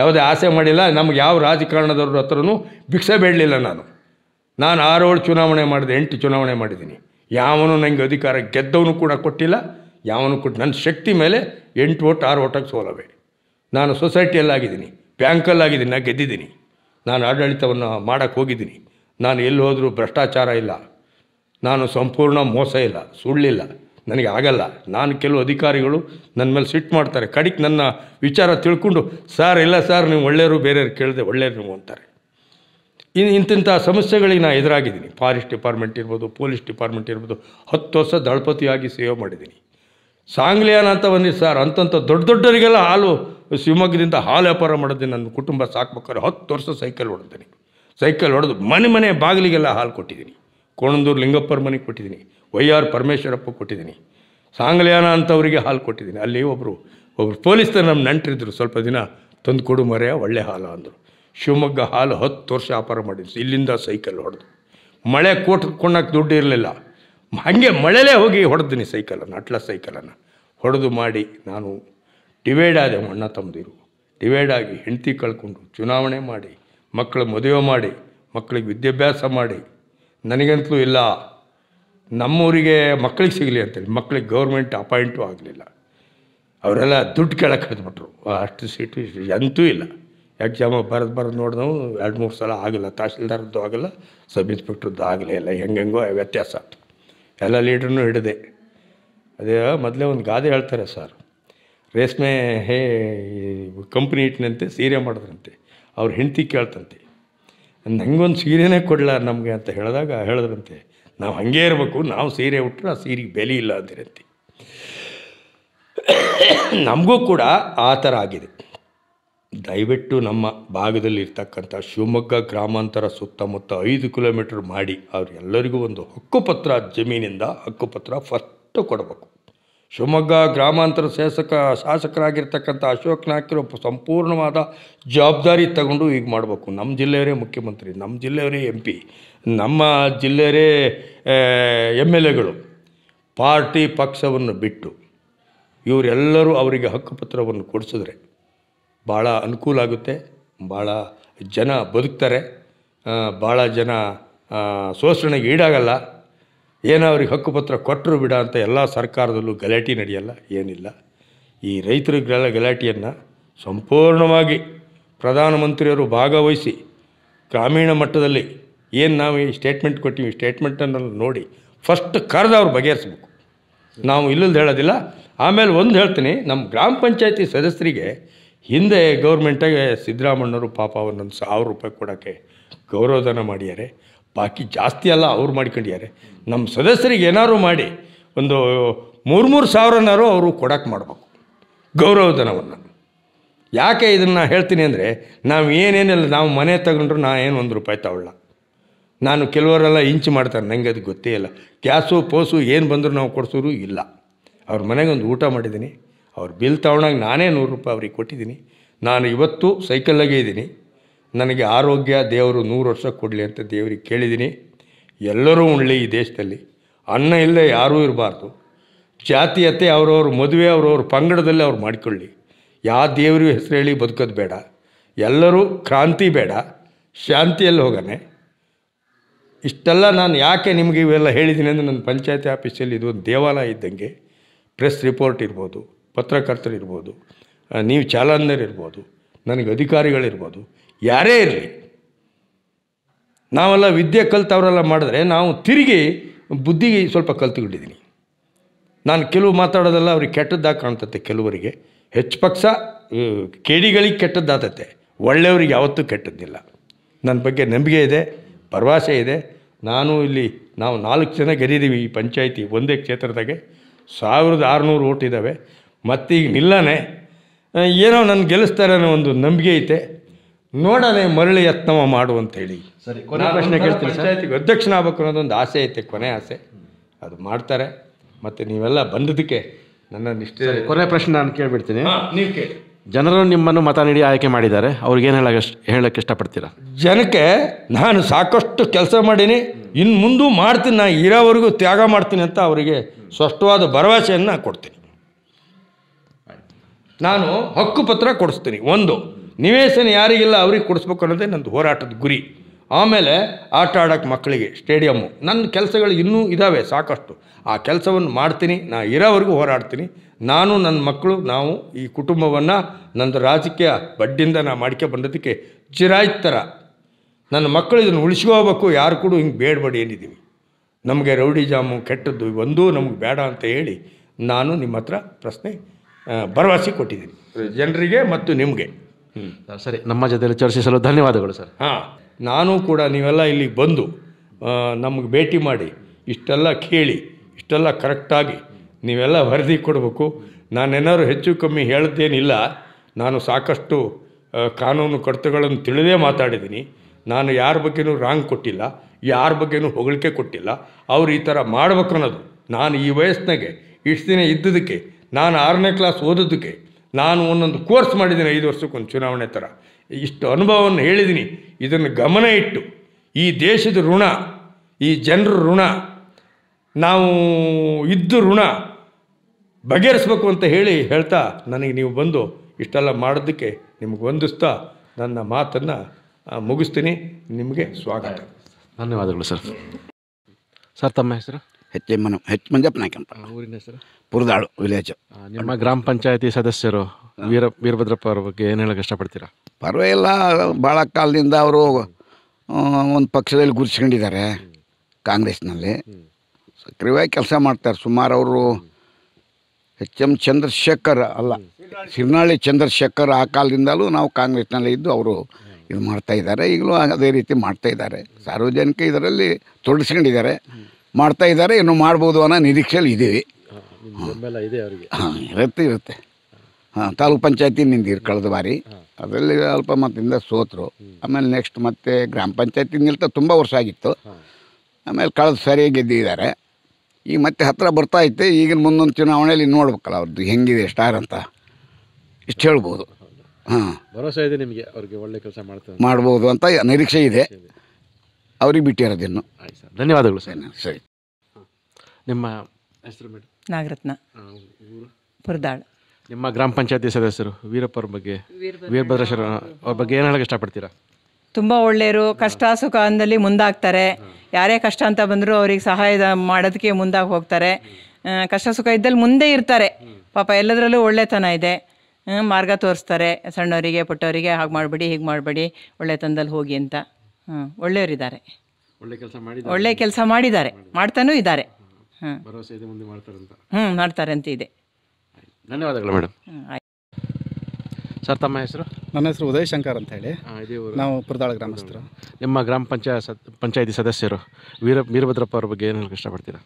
ಯಾವುದೇ ಆಸೆ ಮಾಡಿಲ್ಲ ನಮ್ಗೆ ಯಾವ ರಾಜಕಾರಣದವ್ರ ಹತ್ರನೂ ಭಿಕ್ಷೆ ಬೇಡಲಿಲ್ಲ ನಾನು ನಾನು ಆರೋಳು ಚುನಾವಣೆ ಮಾಡಿದೆ ಎಂಟು ಚುನಾವಣೆ ಮಾಡಿದ್ದೀನಿ ಯಾವನು ನನಗೆ ಅಧಿಕಾರ ಗೆದ್ದವನು ಕೂಡ ಕೊಟ್ಟಿಲ್ಲ ಯಾವನು ಕೊಟ್ಟು ನನ್ನ ಶಕ್ತಿ ಮೇಲೆ ಎಂಟು ಓಟ್ ಆರು ಓಟಕ್ಕೆ ಸೋಲಬೇಡಿ ನಾನು ಸೊಸೈಟಿಯಲ್ಲಾಗಿದ್ದೀನಿ ಬ್ಯಾಂಕಲ್ಲಾಗಿದ್ದೀನಿ ನಾನು ಗೆದ್ದಿದ್ದೀನಿ ನಾನು ಆಡಳಿತವನ್ನು ಮಾಡೋಕ್ಕೆ ಹೋಗಿದ್ದೀನಿ ನಾನು ಎಲ್ಲಿ ಹೋದರೂ ಭ್ರಷ್ಟಾಚಾರ ಇಲ್ಲ ನಾನು ಸಂಪೂರ್ಣ ಮೋಸ ಇಲ್ಲ ಸುಳ್ಳಿಲ್ಲ ನನಗೆ ಆಗಲ್ಲ ನಾನು ಕೆಲವು ಅಧಿಕಾರಿಗಳು ನನ್ನ ಮೇಲೆ ಸಿಟ್ಟು ಮಾಡ್ತಾರೆ ಕಡಿಕ್ ನನ್ನ ವಿಚಾರ ತಿಳ್ಕೊಂಡು ಸರ್ ಇಲ್ಲ ಸರ್ ನೀವು ಒಳ್ಳೆಯರು ಬೇರೆಯವ್ರು ಕೇಳಿದೆ ಒಳ್ಳೆಯರು ನೀವು ಅಂತಾರೆ ಇನ್ನು ಇಂತಿಂಥ ಸಮಸ್ಯೆಗಳಿಗೆ ನಾನು ಎದುರಾಗಿದ್ದೀನಿ ಫಾರೆಸ್ಟ್ ಡಿಪಾರ್ಟ್ಮೆಂಟ್ ಇರ್ಬೋದು ಪೊಲೀಸ್ ಡಿಪಾರ್ಟ್ಮೆಂಟ್ ಇರ್ಬೋದು ಹತ್ತು ವರ್ಷ ದಳಪತಿಯಾಗಿ ಸೇವೆ ಮಾಡಿದ್ದೀನಿ ಸಾಂಗ್ಲಿಯಾನ ಅಂತ ಬಂದಿದ್ದು ಸರ್ ಅಂತಂಥ ದೊಡ್ಡ ದೊಡ್ಡವರಿಗೆಲ್ಲ ಹಾಲು ಶಿವಮೊಗ್ಗದಿಂದ ಹಾಲು ವ್ಯಾಪಾರ ಮಾಡಿದ್ದೆ ನನ್ನ ಕುಟುಂಬ ಸಾಕ್ಬೇಕಾದ್ರೆ ಹತ್ತು ವರ್ಷ ಸೈಕಲ್ ಹೊಡೆದೇನೆ ಸೈಕಲ್ ಹೊಡೆದು ಮನೆ ಮನೆ ಬಾಗಿಲಿಗೆಲ್ಲ ಹಾಲು ಕೊಟ್ಟಿದ್ದೀನಿ ಕೋಣಂದೂರು ಲಿಂಗಪ್ಪರ ಮನೆಗೆ ಕೊಟ್ಟಿದ್ದೀನಿ ವೈ ಆರ್ ಪರಮೇಶ್ವರಪ್ಪ ಕೊಟ್ಟಿದ್ದೀನಿ ಸಾಂಗ್ಲಿಯಾನ ಅಂತವರಿಗೆ ಹಾಲು ಕೊಟ್ಟಿದ್ದೀನಿ ಅಲ್ಲಿ ಒಬ್ಬರು ಒಬ್ಬರು ಪೊಲೀಸ್ನ ನಮ್ಮ ನಂಟರಿದ್ದರು ಸ್ವಲ್ಪ ದಿನ ತಂದು ಕೊಡು ಮರೆಯ ಒಳ್ಳೆ ಹಾಲು ಅಂದರು ಶಿವಮೊಗ್ಗ ಹಾಲು ಹತ್ತು ವರ್ಷ ವ್ಯಾಪಾರ ಮಾಡಿದ್ರು ಇಲ್ಲಿಂದ ಸೈಕಲ್ ಹೊಡೆದು ಮಳೆ ಕೋಟ್ ಕೊಂಡಕ್ಕೆ ದುಡ್ಡು ಇರಲಿಲ್ಲ ಹಾಗೆ ಮಳೆಲೇ ಹೋಗಿ ಹೊಡೆದಿನಿ ಸೈಕಲನ್ನು ಅಟ್ಲ ಸೈಕಲನ್ನು ಹೊಡೆದು ಮಾಡಿ ನಾನು ಡಿವೈಡ್ ಆದ ಅಣ್ಣ ತಮ್ಮದಿರು ಡಿವೈಡ್ ಆಗಿ ಹೆಂಡತಿ ಕಳ್ಕೊಂಡು ಚುನಾವಣೆ ಮಾಡಿ ಮಕ್ಕಳ ಮದುವೆ ಮಾಡಿ ಮಕ್ಕಳಿಗೆ ವಿದ್ಯಾಭ್ಯಾಸ ಮಾಡಿ ನನಗಂತಲೂ ಇಲ್ಲ ನಮ್ಮೂರಿಗೆ ಮಕ್ಕಳಿಗೆ ಸಿಗಲಿ ಅಂತೇಳಿ ಮಕ್ಕಳಿಗೆ ಗೌರ್ಮೆಂಟ್ ಅಪಾಯಿಂಟು ಆಗಲಿಲ್ಲ ಅವರೆಲ್ಲ ದುಡ್ಡು ಕೇಳಕ್ಕೆ ಹತ್ಬಿಟ್ರು ಅಷ್ಟು ಸೀಟು ಅಂತೂ ಇಲ್ಲ ಎಕ್ಸಾಮ್ ಬರೆದು ಬರೋದು ನೋಡಿದವು ಎರಡು ಮೂರು ಸಲ ಆಗಿಲ್ಲ ತಹಸೀಲ್ದಾರದ್ದು ಆಗಲ್ಲ ಸಬ್ ಇನ್ಸ್ಪೆಕ್ಟ್ರದ್ದು ಆಗಲೇ ಇಲ್ಲ ಹೆಂಗೆಂಗೋ ವ್ಯತ್ಯಾಸ ಎಲ್ಲ ಲೀಡ್ರೂ ಹಿಡಿದೆ ಅದೇ ಮೊದಲೇ ಒಂದು ಗಾದೆ ಹೇಳ್ತಾರೆ ಸರ್ ರೇಷ್ಮೆ ಹೇ ಕಂಪ್ನಿ ಇಟ್ಟಿನಂತೆ ಸೀರೆ ಮಾಡಿದ್ರಂತೆ ಅವ್ರ ಹೆಂಡತಿ ಕೇಳ್ತಂತೆ ಹಂಗೊಂದು ಸೀರೆನೇ ಕೊಡಲ ನಮಗೆ ಅಂತ ಹೇಳಿದಾಗ ಹೇಳಿದ್ರಂತೆ ನಾವು ಹಂಗೆ ಇರಬೇಕು ನಾವು ಸೀರೆ ಉಟ್ರೆ ಆ ಸೀರೆಗೆ ಬೆಲೆ ಇಲ್ಲ ಅಂತಿರಂತೆ ನಮಗೂ ಕೂಡ ಆ ಥರ ಆಗಿದೆ ದಯವಿಟ್ಟು ನಮ್ಮ ಭಾಗದಲ್ಲಿ ಶಿವಮೊಗ್ಗ ಗ್ರಾಮಾಂತರ ಸುತ್ತಮುತ್ತ ಐದು ಕಿಲೋಮೀಟ್ರ್ ಮಾಡಿ ಅವರೆಲ್ಲರಿಗೂ ಒಂದು ಹಕ್ಕುಪತ್ರ ಜಮೀನಿಂದ ಹಕ್ಕುಪತ್ರ ಫಸ್ಟು ಕೊಡಬೇಕು ಶಿವಮೊಗ್ಗ ಗ್ರಾಮಾಂತರ ಶಾಸಕ ಶಾಸಕರಾಗಿರ್ತಕ್ಕಂಥ ಅಶೋಕ್ ನಾಯ್ಕರು ಸಂಪೂರ್ಣವಾದ ಜವಾಬ್ದಾರಿ ತಗೊಂಡು ಈಗ ಮಾಡಬೇಕು ನಮ್ಮ ಜಿಲ್ಲೆಯವರೇ ಮುಖ್ಯಮಂತ್ರಿ ನಮ್ಮ ಜಿಲ್ಲೆಯವರೇ ಎಂ ಪಿ ನಮ್ಮ ಜಿಲ್ಲೆಯವರೇ ಎಮ್ ಎಲ್ ಎಗಳು ಪಾರ್ಟಿ ಪಕ್ಷವನ್ನು ಬಿಟ್ಟು ಇವರೆಲ್ಲರೂ ಅವರಿಗೆ ಹಕ್ಕುಪತ್ರವನ್ನು ಕೊಡಿಸಿದ್ರೆ ಭಾಳ ಅನುಕೂಲ ಆಗುತ್ತೆ ಭಾಳ ಜನ ಬದುಕ್ತಾರೆ ಭಾಳ ಜನ ಶೋಷಣೆಗೆ ಈಡಾಗಲ್ಲ ಏನೋ ಅವ್ರಿಗೆ ಹಕ್ಕುಪತ್ರ ಕೊಟ್ಟರು ಬಿಡ ಅಂತ ಎಲ್ಲ ಸರ್ಕಾರದಲ್ಲೂ ಗಲಾಟೆ ನಡೆಯಲ್ಲ ಏನಿಲ್ಲ ಈ ರೈತರಿಗೆಲ್ಲ ಗಲಾಟೆಯನ್ನು ಸಂಪೂರ್ಣವಾಗಿ ಪ್ರಧಾನಮಂತ್ರಿಯವರು ಭಾಗವಹಿಸಿ ಗ್ರಾಮೀಣ ಮಟ್ಟದಲ್ಲಿ ಏನು ನಾವು ಈ ಸ್ಟೇಟ್ಮೆಂಟ್ ಕೊಟ್ಟಿವಿ ಸ್ಟೇಟ್ಮೆಂಟನ್ನು ನೋಡಿ ಫಸ್ಟ್ ಕರೆದು ಅವ್ರು ಬಗೆಹರಿಸ್ಬೇಕು ನಾವು ಇಲ್ಲದ ಹೇಳೋದಿಲ್ಲ ಆಮೇಲೆ ಒಂದು ಹೇಳ್ತೀನಿ ನಮ್ಮ ಗ್ರಾಮ ಪಂಚಾಯತಿ ಸದಸ್ಯರಿಗೆ ಹಿಂದೆ ಗೌರ್ಮೆಂಟಾಗೆ ಸಿದ್ದರಾಮಣ್ಣವರು ಪಾಪ ಅವ್ರನ್ನೊಂದು ಸಾವಿರ ರೂಪಾಯಿ ಕೊಡೋಕ್ಕೆ ಗೌರವಧನ ಮಾಡ್ಯಾರೆ ಬಾಕಿ ಜಾಸ್ತಿ ಅಲ್ಲ ಅವ್ರು ಮಾಡ್ಕೊಂಡಿದ್ದಾರೆ ನಮ್ಮ ಸದಸ್ಯರಿಗೆ ಏನಾದ್ರು ಮಾಡಿ ಒಂದು ಮೂರು ಮೂರು ಸಾವಿರನಾರು ಅವರು ಕೊಡೋಕ್ಕೆ ಮಾಡಬೇಕು ಗೌರವಧನವನ್ನು ಯಾಕೆ ಇದನ್ನು ಹೇಳ್ತೀನಿ ಅಂದರೆ ನಾವು ಏನೇನಿಲ್ಲ ನಾವು ಮನೆ ತಗೊಂಡ್ರು ನಾನು ಏನು ಒಂದು ರೂಪಾಯಿ ತಗೊಳ್ಳ ನಾನು ಕೆಲವರೆಲ್ಲ ಇಂಚು ಮಾಡ್ತಾರೆ ನನಗೆ ಅದು ಗೊತ್ತೇ ಇಲ್ಲ ಗ್ಯಾಸು ಪೋಸು ಏನು ಬಂದರೂ ನಾವು ಕೊಡಿಸೋರು ಇಲ್ಲ ಅವ್ರ ಮನೆಗೆ ಒಂದು ಊಟ ಮಾಡಿದ್ದೀನಿ ಅವ್ರ ಬಿಲ್ ತಗೊಂಡಾಗ ನಾನೇ ನೂರು ರೂಪಾಯಿ ಅವ್ರಿಗೆ ಕೊಟ್ಟಿದ್ದೀನಿ ನಾನು ಇವತ್ತು ಸೈಕಲ್ಲಾಗೇ ಇದ್ದೀನಿ ನನಗೆ ಆರೋಗ್ಯ ದೇವರು ನೂರು ವರ್ಷ ಕೊಡಲಿ ಅಂತ ದೇವರಿಗೆ ಕೇಳಿದ್ದೀನಿ ಎಲ್ಲರೂ ಉಣ್ಲಿ ಈ ದೇಶದಲ್ಲಿ ಅನ್ನ ಇಲ್ಲದೆ ಯಾರೂ ಇರಬಾರ್ದು ಜಾತಿಯತೆ ಅವರವ್ರ ಮದುವೆ ಅವರವ್ರ ಪಂಗಡದಲ್ಲಿ ಅವ್ರು ಮಾಡಿಕೊಳ್ಳಿ ಯಾವ ದೇವರು ಹೆಸರು ಹೇಳಿ ಬದುಕೋದು ಬೇಡ ಎಲ್ಲರೂ ಕ್ರಾಂತಿ ಬೇಡ ಶಾಂತಿಯಲ್ಲಿ ಹೋಗನೆ ಇಷ್ಟೆಲ್ಲ ನಾನು ಯಾಕೆ ನಿಮಗೆ ಇವೆಲ್ಲ ಹೇಳಿದ್ದೀನಿ ಅಂದರೆ ನನ್ನ ಪಂಚಾಯತಿ ಆಫೀಸಲ್ಲಿ ಇದು ಒಂದು ದೇವಾಲಯ ಇದ್ದಂಗೆ ಪ್ರೆಸ್ ರಿಪೋರ್ಟ್ ಇರ್ಬೋದು ಪತ್ರಕರ್ತರು ಇರ್ಬೋದು ನೀವು ಚಾಲನರಿರ್ಬೋದು ನನಗೆ ಅಧಿಕಾರಿಗಳಿರ್ಬೋದು ಯಾರೇ ಇರಲಿ ನಾವೆಲ್ಲ ವಿದ್ಯೆ ಕಲ್ತವರೆಲ್ಲ ಮಾಡಿದ್ರೆ ನಾವು ತಿರುಗಿ ಬುದ್ಧಿಗೆ ಸ್ವಲ್ಪ ಕಲ್ತುಕೊಂಡಿದ್ದೀನಿ ನಾನು ಕೆಲವು ಮಾತಾಡೋದೆಲ್ಲ ಅವ್ರಿಗೆ ಕೆಟ್ಟದ್ದಾಗಿ ಕಾಣ್ತತೆ ಕೆಲವರಿಗೆ ಹೆಚ್ಚು ಪಕ್ಷ ಕೇಡಿಗಳಿಗೆ ಕೆಟ್ಟದ್ದಾತತೆ ಒಳ್ಳೆಯವ್ರಿಗೆ ಯಾವತ್ತೂ ಕೆಟ್ಟದ್ದಿಲ್ಲ ನನ್ನ ಬಗ್ಗೆ ನಂಬಿಕೆ ಇದೆ ಭರವಸೆ ಇದೆ ನಾನು ಇಲ್ಲಿ ನಾವು ನಾಲ್ಕು ಜನ ಗೆದ್ದಿದ್ದೀವಿ ಈ ಪಂಚಾಯಿತಿ ಒಂದೇ ಕ್ಷೇತ್ರದಾಗೆ ಸಾವಿರದ ಆರುನೂರು ಓಟ್ ಇದ್ದಾವೆ ಮತ್ತೀಗ ನಿಲ್ಲನೆ ಏನೋ ನನ್ನ ಗೆಲ್ಲಿಸ್ತಾರೆ ಅನ್ನೋ ಒಂದು ನಂಬಿಕೆ ಐತೆ ನೋಡೋಣ ಮರಳಿ ಯತ್ನ ಮಾಡು ಅಂತೇಳಿ ಕೊನೆ ಪ್ರಶ್ನೆ ಕೇಳ್ತೀನಿ ಪಂಚಾಯತಿಗೆ ಆಗ್ಬೇಕು ಅನ್ನೋದೊಂದು ಆಸೆ ಐತೆ ಕೊನೆ ಆಸೆ ಅದು ಮಾಡ್ತಾರೆ ಮತ್ತು ನೀವೆಲ್ಲ ಬಂದದಕ್ಕೆ ನನ್ನ ನಿಷ್ಠೆ ಕೊನೆ ಪ್ರಶ್ನೆ ನಾನು ಕೇಳ್ಬಿಡ್ತೀನಿ ನೀವು ಕೇಳಿ ಜನರು ನಿಮ್ಮನ್ನು ಮತ ನೀಡಿ ಆಯ್ಕೆ ಮಾಡಿದ್ದಾರೆ ಅವ್ರಿಗೇನು ಹೇಳಕ್ಕೆ ಹೇಳಕ್ಕೆ ಇಷ್ಟಪಡ್ತೀರಾ ಜನಕ್ಕೆ ನಾನು ಸಾಕಷ್ಟು ಕೆಲಸ ಮಾಡೀನಿ ಇನ್ನು ಮುಂದೂ ಮಾಡ್ತೀನಿ ನಾನು ಇರೋವರೆಗೂ ತ್ಯಾಗ ಮಾಡ್ತೀನಿ ಅಂತ ಅವರಿಗೆ ಸ್ಪಷ್ಟವಾದ ಭರವಸೆಯನ್ನು ಕೊಡ್ತೀನಿ ನಾನು ಹಕ್ಕುಪತ್ರ ಕೊಡಿಸ್ತೀನಿ ಒಂದು ನಿವೇಶನ ಯಾರಿಗಿಲ್ಲ ಅವ್ರಿಗೆ ಕೊಡಿಸ್ಬೇಕು ಅನ್ನೋದೇ ನಂದು ಹೋರಾಟದ ಗುರಿ ಆಮೇಲೆ ಆಟ ಆಡೋಕೆ ಮಕ್ಕಳಿಗೆ ಸ್ಟೇಡಿಯಮ್ಮು ನನ್ನ ಕೆಲಸಗಳು ಇನ್ನೂ ಇದ್ದಾವೆ ಸಾಕಷ್ಟು ಆ ಕೆಲಸವನ್ನು ಮಾಡ್ತೀನಿ ನಾ ಇರೋವರೆಗೂ ಹೋರಾಡ್ತೀನಿ ನಾನು ನನ್ನ ಮಕ್ಕಳು ನಾವು ಈ ಕುಟುಂಬವನ್ನು ನಂದು ರಾಜಕೀಯ ಬಡ್ಡಿಯಿಂದ ನಾ ಮಾಡಿಕೆ ಬಂದದಕ್ಕೆ ಚಿರಾಯ್ತರ ನನ್ನ ಮಕ್ಕಳು ಇದನ್ನು ಉಳಿಸ್ಕೋಬೇಕು ಯಾರು ಕೂಡ ಹಿಂಗೆ ಬೇಡಬೇಡಿ ಏನಿದ್ದೀವಿ ನಮಗೆ ರೌಡಿ ಜಾಮು ಕೆಟ್ಟದ್ದು ಒಂದೂ ನಮಗೆ ಬೇಡ ಅಂತ ಹೇಳಿ ನಾನು ನಿಮ್ಮ ಹತ್ರ ಪ್ರಶ್ನೆ ಭರವಸೆ ಕೊಟ್ಟಿದ್ದೀನಿ ಜನರಿಗೆ ಮತ್ತು ನಿಮಗೆ ಸರಿ ನಮ್ಮ ಜೊತೆಯಲ್ಲಿ ಚರ್ಚಿಸಲು ಧನ್ಯವಾದಗಳು ಸರ್ ಹಾಂ ನಾನು ಕೂಡ ನೀವೆಲ್ಲ ಇಲ್ಲಿಗೆ ಬಂದು ನಮಗೆ ಭೇಟಿ ಮಾಡಿ ಇಷ್ಟೆಲ್ಲ ಕೇಳಿ ಇಷ್ಟೆಲ್ಲ ಕರೆಕ್ಟಾಗಿ ನೀವೆಲ್ಲ ವರದಿ ಕೊಡಬೇಕು ನಾನೇನಾದ್ರು ಹೆಚ್ಚು ಕಮ್ಮಿ ಹೇಳ್ತೇನಿಲ್ಲ ನಾನು ಸಾಕಷ್ಟು ಕಾನೂನು ಕಡತಗಳನ್ನು ತಿಳಿದೇ ಮಾತಾಡಿದ್ದೀನಿ ನಾನು ಯಾರ ಬಗ್ಗೆನೂ ರಾಂಗ್ ಕೊಟ್ಟಿಲ್ಲ ಯಾರ ಬಗ್ಗೆನೂ ಹೊಗಳಿಕೆ ಕೊಟ್ಟಿಲ್ಲ ಅವ್ರು ಈ ಥರ ಮಾಡ್ಬೇಕು ಅನ್ನೋದು ನಾನು ಈ ವಯಸ್ಸಿನಾಗೆ ಇಷ್ಟು ದಿನ ಇದ್ದದಕ್ಕೆ ನಾನು ಆರನೇ ಕ್ಲಾಸ್ ಓದೋದಕ್ಕೆ ನಾನು ಒಂದೊಂದು ಕೋರ್ಸ್ ಮಾಡಿದ್ದೀನಿ ಐದು ವರ್ಷಕ್ಕೊಂದು ಚುನಾವಣೆ ಥರ ಇಷ್ಟು ಅನುಭವವನ್ನು ಹೇಳಿದ್ದೀನಿ ಇದನ್ನು ಗಮನ ಇಟ್ಟು ಈ ದೇಶದ ಋಣ ಈ ಜನರ ಋಣ ನಾವು ಇದ್ದ ಋಣ ಬಗೆಹರಿಸ್ಬೇಕು ಅಂತ ಹೇಳಿ ಹೇಳ್ತಾ ನನಗೆ ನೀವು ಬಂದು ಇಷ್ಟೆಲ್ಲ ಮಾಡೋದಕ್ಕೆ ನಿಮ್ಗೆ ವಂದಿಸ್ತಾ ನನ್ನ ಮಾತನ್ನು ಮುಗಿಸ್ತೀನಿ ನಿಮಗೆ ಸ್ವಾಗತ ಧನ್ಯವಾದಗಳು ಸರ್ ಸರ್ ತಮ್ಮ ಹೆಸರು ಹೆಚ್ ಎಮ್ ಹೆಚ್ ಮಂಜಪ್ಪನಾಯ್ಕ ಊರಿನ ಪುರದಾಳು ವಿಲೇಜ್ ನಿಮ್ಮ ಗ್ರಾಮ ಪಂಚಾಯತಿ ಸದಸ್ಯರು ವೀರ ವೀರಭದ್ರಪ್ಪ ಅವ್ರ ಬಗ್ಗೆ ಏನು ಹೇಳಕ್ಕೆ ಇಷ್ಟಪಡ್ತೀರಾ ಪರವಾಗಿಲ್ಲ ಭಾಳ ಕಾಲದಿಂದ ಅವರು ಒಂದು ಪಕ್ಷದಲ್ಲಿ ಗುರುಸ್ಕೊಂಡಿದ್ದಾರೆ ಕಾಂಗ್ರೆಸ್ನಲ್ಲಿ ಸಕ್ರಿಯವಾಗಿ ಕೆಲಸ ಮಾಡ್ತಾರೆ ಸುಮಾರು ಅವರು ಎಚ್ ಎಂ ಚಂದ್ರಶೇಖರ್ ಅಲ್ಲ ಸಿರ್ನಾಳಿ ಚಂದ್ರಶೇಖರ್ ಆ ಕಾಲದಿಂದಲೂ ನಾವು ಕಾಂಗ್ರೆಸ್ನಲ್ಲಿ ಇದ್ದು ಅವರು ಇದು ಮಾಡ್ತಾ ಇದ್ದಾರೆ ಈಗಲೂ ಅದೇ ರೀತಿ ಮಾಡ್ತಾ ಇದ್ದಾರೆ ಸಾರ್ವಜನಿಕ ಇದರಲ್ಲಿ ತೊಡಸ್ಕೊಂಡಿದ್ದಾರೆ ಮಾಡ್ತಾ ಇದ್ದಾರೆ ಇನ್ನು ಮಾಡ್ಬೋದು ಅನ್ನೋ ನಿರೀಕ್ಷೆಯಲ್ಲಿ ಇದ್ದೀವಿ ಅವರಿಗೆ ಹಾಂ ಇರುತ್ತೆ ಇರುತ್ತೆ ಹಾಂ ತಾಲೂಕ್ ಪಂಚಾಯತಿ ನಿಂದಿರು ಕಳೆದ ಬಾರಿ ಅದರಲ್ಲಿ ಅಲ್ಪ ಮತದಿಂದ ಸೋತರು ಆಮೇಲೆ ನೆಕ್ಸ್ಟ್ ಮತ್ತೆ ಗ್ರಾಮ ಪಂಚಾಯತಿ ನಿಲ್ತ ತುಂಬ ವರ್ಷ ಆಗಿತ್ತು ಆಮೇಲೆ ಕಳೆದು ಸರಿಯಾಗಿ ಗೆದ್ದಿದ್ದಾರೆ ಈಗ ಮತ್ತೆ ಹತ್ತಿರ ಬರ್ತಾ ಐತೆ ಈಗಿನ ಮುಂದೊಂದು ಚುನಾವಣೆಯಲ್ಲಿ ನೋಡ್ಬೇಕಲ್ಲ ಅವ್ರದ್ದು ಹೆಂಗಿದೆ ಸ್ಟಾರ್ ಅಂತ ಇಷ್ಟು ಹೇಳ್ಬೋದು ಹಾಂ ಭರವಸೆ ಇದೆ ನಿಮಗೆ ಅವ್ರಿಗೆ ಒಳ್ಳೆ ಕೆಲಸ ಮಾಡ್ತಾರೆ ಮಾಡ್ಬೋದು ಅಂತ ನಿರೀಕ್ಷೆ ಇದೆ ಅವ್ರಿಗೆ ಬಿಟ್ಟಿರೋದಿನ್ನು ಧನ್ಯವಾದಗಳು ಸರ್ ಸರಿ ನಿಮ್ಮ ಹೆಸರು ನಾಗರತ್ನ ಪುರದಾಳ್ ನಿಮ್ಮ ಗ್ರಾಮ ಪಂಚಾಯತಿ ಸದಸ್ಯರು ವೀರಪ್ಪರ ಬಗ್ಗೆ ವೀರಭದ್ರ ಅವ್ರ ಬಗ್ಗೆ ಏನು ಹೇಳಕ್ಕೆ ಇಷ್ಟಪಡ್ತೀರಾ ತುಂಬ ಒಳ್ಳೆಯರು ಕಷ್ಟ ಸುಖ ಅಂದಲ್ಲಿ ಮುಂದಾಗ್ತಾರೆ ಯಾರೇ ಕಷ್ಟ ಅಂತ ಬಂದರೂ ಅವ್ರಿಗೆ ಸಹಾಯ ಮಾಡೋದಕ್ಕೆ ಮುಂದಾಗಿ ಹೋಗ್ತಾರೆ ಕಷ್ಟ ಸುಖ ಇದ್ದಲ್ಲಿ ಮುಂದೆ ಇರ್ತಾರೆ ಪಾಪ ಎಲ್ಲದರಲ್ಲೂ ಒಳ್ಳೆತನ ಇದೆ ಮಾರ್ಗ ತೋರಿಸ್ತಾರೆ ಸಣ್ಣವರಿಗೆ ಪುಟ್ಟವರಿಗೆ ಹಾಗೆ ಮಾಡಬೇಡಿ ಹೀಗೆ ಮಾಡಬೇಡಿ ಒಳ್ಳೆತನದಲ್ಲಿ ಹೋಗಿ ಅಂತ ಹಾಂ ಇದ್ದಾರೆ ಒಳ್ಳೆ ಕೆಲಸ ಮಾಡಿ ಒಳ್ಳೆ ಕೆಲಸ ಮಾಡಿದ್ದಾರೆ ಮಾಡ್ತಾನೂ ಇದ್ದಾರೆ ಇದೆ ಮುಂದೆ ಮಾಡ್ತಾರೆ ಅಂತ ಹ್ಞೂ ಮಾಡ್ತಾರೆ ಅಂತ ಇದೆ ಧನ್ಯವಾದಗಳು ಮೇಡಮ್ ಸರ್ ತಮ್ಮ ಹೆಸರು ನನ್ನ ಹೆಸರು ಉದಯ್ ಶಂಕರ್ ಅಂತ ಹೇಳಿ ನಾವು ಪುರದಾಳ ಗ್ರಾಮಸ್ಥರು ನಿಮ್ಮ ಗ್ರಾಮ ಪಂಚಾಯತ್ ಪಂಚಾಯತಿ ಸದಸ್ಯರು ವೀರ ವೀರಭದ್ರಪ್ಪ ಅವ್ರ ಬಗ್ಗೆ ಏನು ಇಷ್ಟಪಡ್ತೀರಾ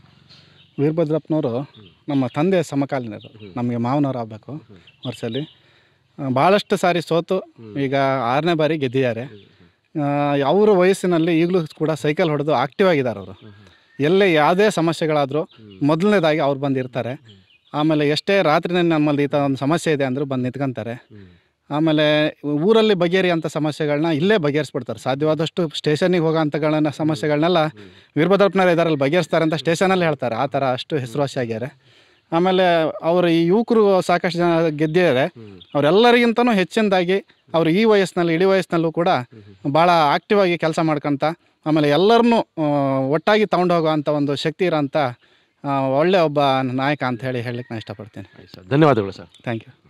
ವೀರಭದ್ರಪ್ಪನವರು ನಮ್ಮ ತಂದೆ ಸಮಕಾಲೀನರು ನಮಗೆ ಮಾವನವ್ರು ಆಗಬೇಕು ವರ್ಷದಲ್ಲಿ ಭಾಳಷ್ಟು ಸಾರಿ ಸೋತು ಈಗ ಆರನೇ ಬಾರಿ ಗೆದ್ದಿದ್ದಾರೆ ಅವರ ವಯಸ್ಸಿನಲ್ಲಿ ಈಗಲೂ ಕೂಡ ಸೈಕಲ್ ಹೊಡೆದು ಆಕ್ಟಿವ್ ಆಗಿದ್ದಾರೆ ಅವರು ಎಲ್ಲೇ ಯಾವುದೇ ಸಮಸ್ಯೆಗಳಾದರೂ ಮೊದಲನೇದಾಗಿ ಅವ್ರು ಬಂದಿರ್ತಾರೆ ಆಮೇಲೆ ಎಷ್ಟೇ ರಾತ್ರಿನೇ ನಮ್ಮಲ್ಲಿ ಈ ಥರ ಒಂದು ಸಮಸ್ಯೆ ಇದೆ ಅಂದರೂ ಬಂದು ನಿಂತ್ಕೊಂತಾರೆ ಆಮೇಲೆ ಊರಲ್ಲಿ ಅಂಥ ಸಮಸ್ಯೆಗಳನ್ನ ಇಲ್ಲೇ ಬಗೆಹರಿಸ್ಬಿಡ್ತಾರೆ ಸಾಧ್ಯವಾದಷ್ಟು ಸ್ಟೇಷನಿಗೆ ಹೋಗೋ ಅಂಥಗಳನ್ನ ಸಮಸ್ಯೆಗಳನ್ನೆಲ್ಲ ವೀರಭದ್ರಪ್ಪನವ್ರು ಇದರಲ್ಲಿ ಬಗೆಹರಿಸ್ತಾರೆ ಅಂತ ಸ್ಟೇಷನಲ್ಲಿ ಹೇಳ್ತಾರೆ ಆ ಥರ ಅಷ್ಟು ಹೆಸರುವಾಸಿ ಆಗ್ಯಾರೆ ಆಮೇಲೆ ಅವರು ಈ ಯುವಕರು ಸಾಕಷ್ಟು ಜನ ಗೆದ್ದಿದ್ದಾರೆ ಅವರೆಲ್ಲರಿಗಿಂತನೂ ಹೆಚ್ಚಿನದಾಗಿ ಅವರು ಈ ವಯಸ್ಸಿನಲ್ಲಿ ಇಡೀ ವಯಸ್ಸಿನಲ್ಲೂ ಕೂಡ ಭಾಳ ಆಕ್ಟಿವ್ ಆಗಿ ಕೆಲಸ ಮಾಡ್ಕೊತ ಆಮೇಲೆ ಎಲ್ಲರನ್ನೂ ಒಟ್ಟಾಗಿ ತಗೊಂಡು ಹೋಗುವಂಥ ಒಂದು ಶಕ್ತಿ ಇರೋಂಥ ಒಳ್ಳೆಯ ಒಬ್ಬ ನಾಯಕ ಅಂತ ಹೇಳಿ ಹೇಳಲಿಕ್ಕೆ ನಾನು ಇಷ್ಟಪಡ್ತೀನಿ ಧನ್ಯವಾದಗಳು ಸರ್ ಥ್ಯಾಂಕ್ ಯು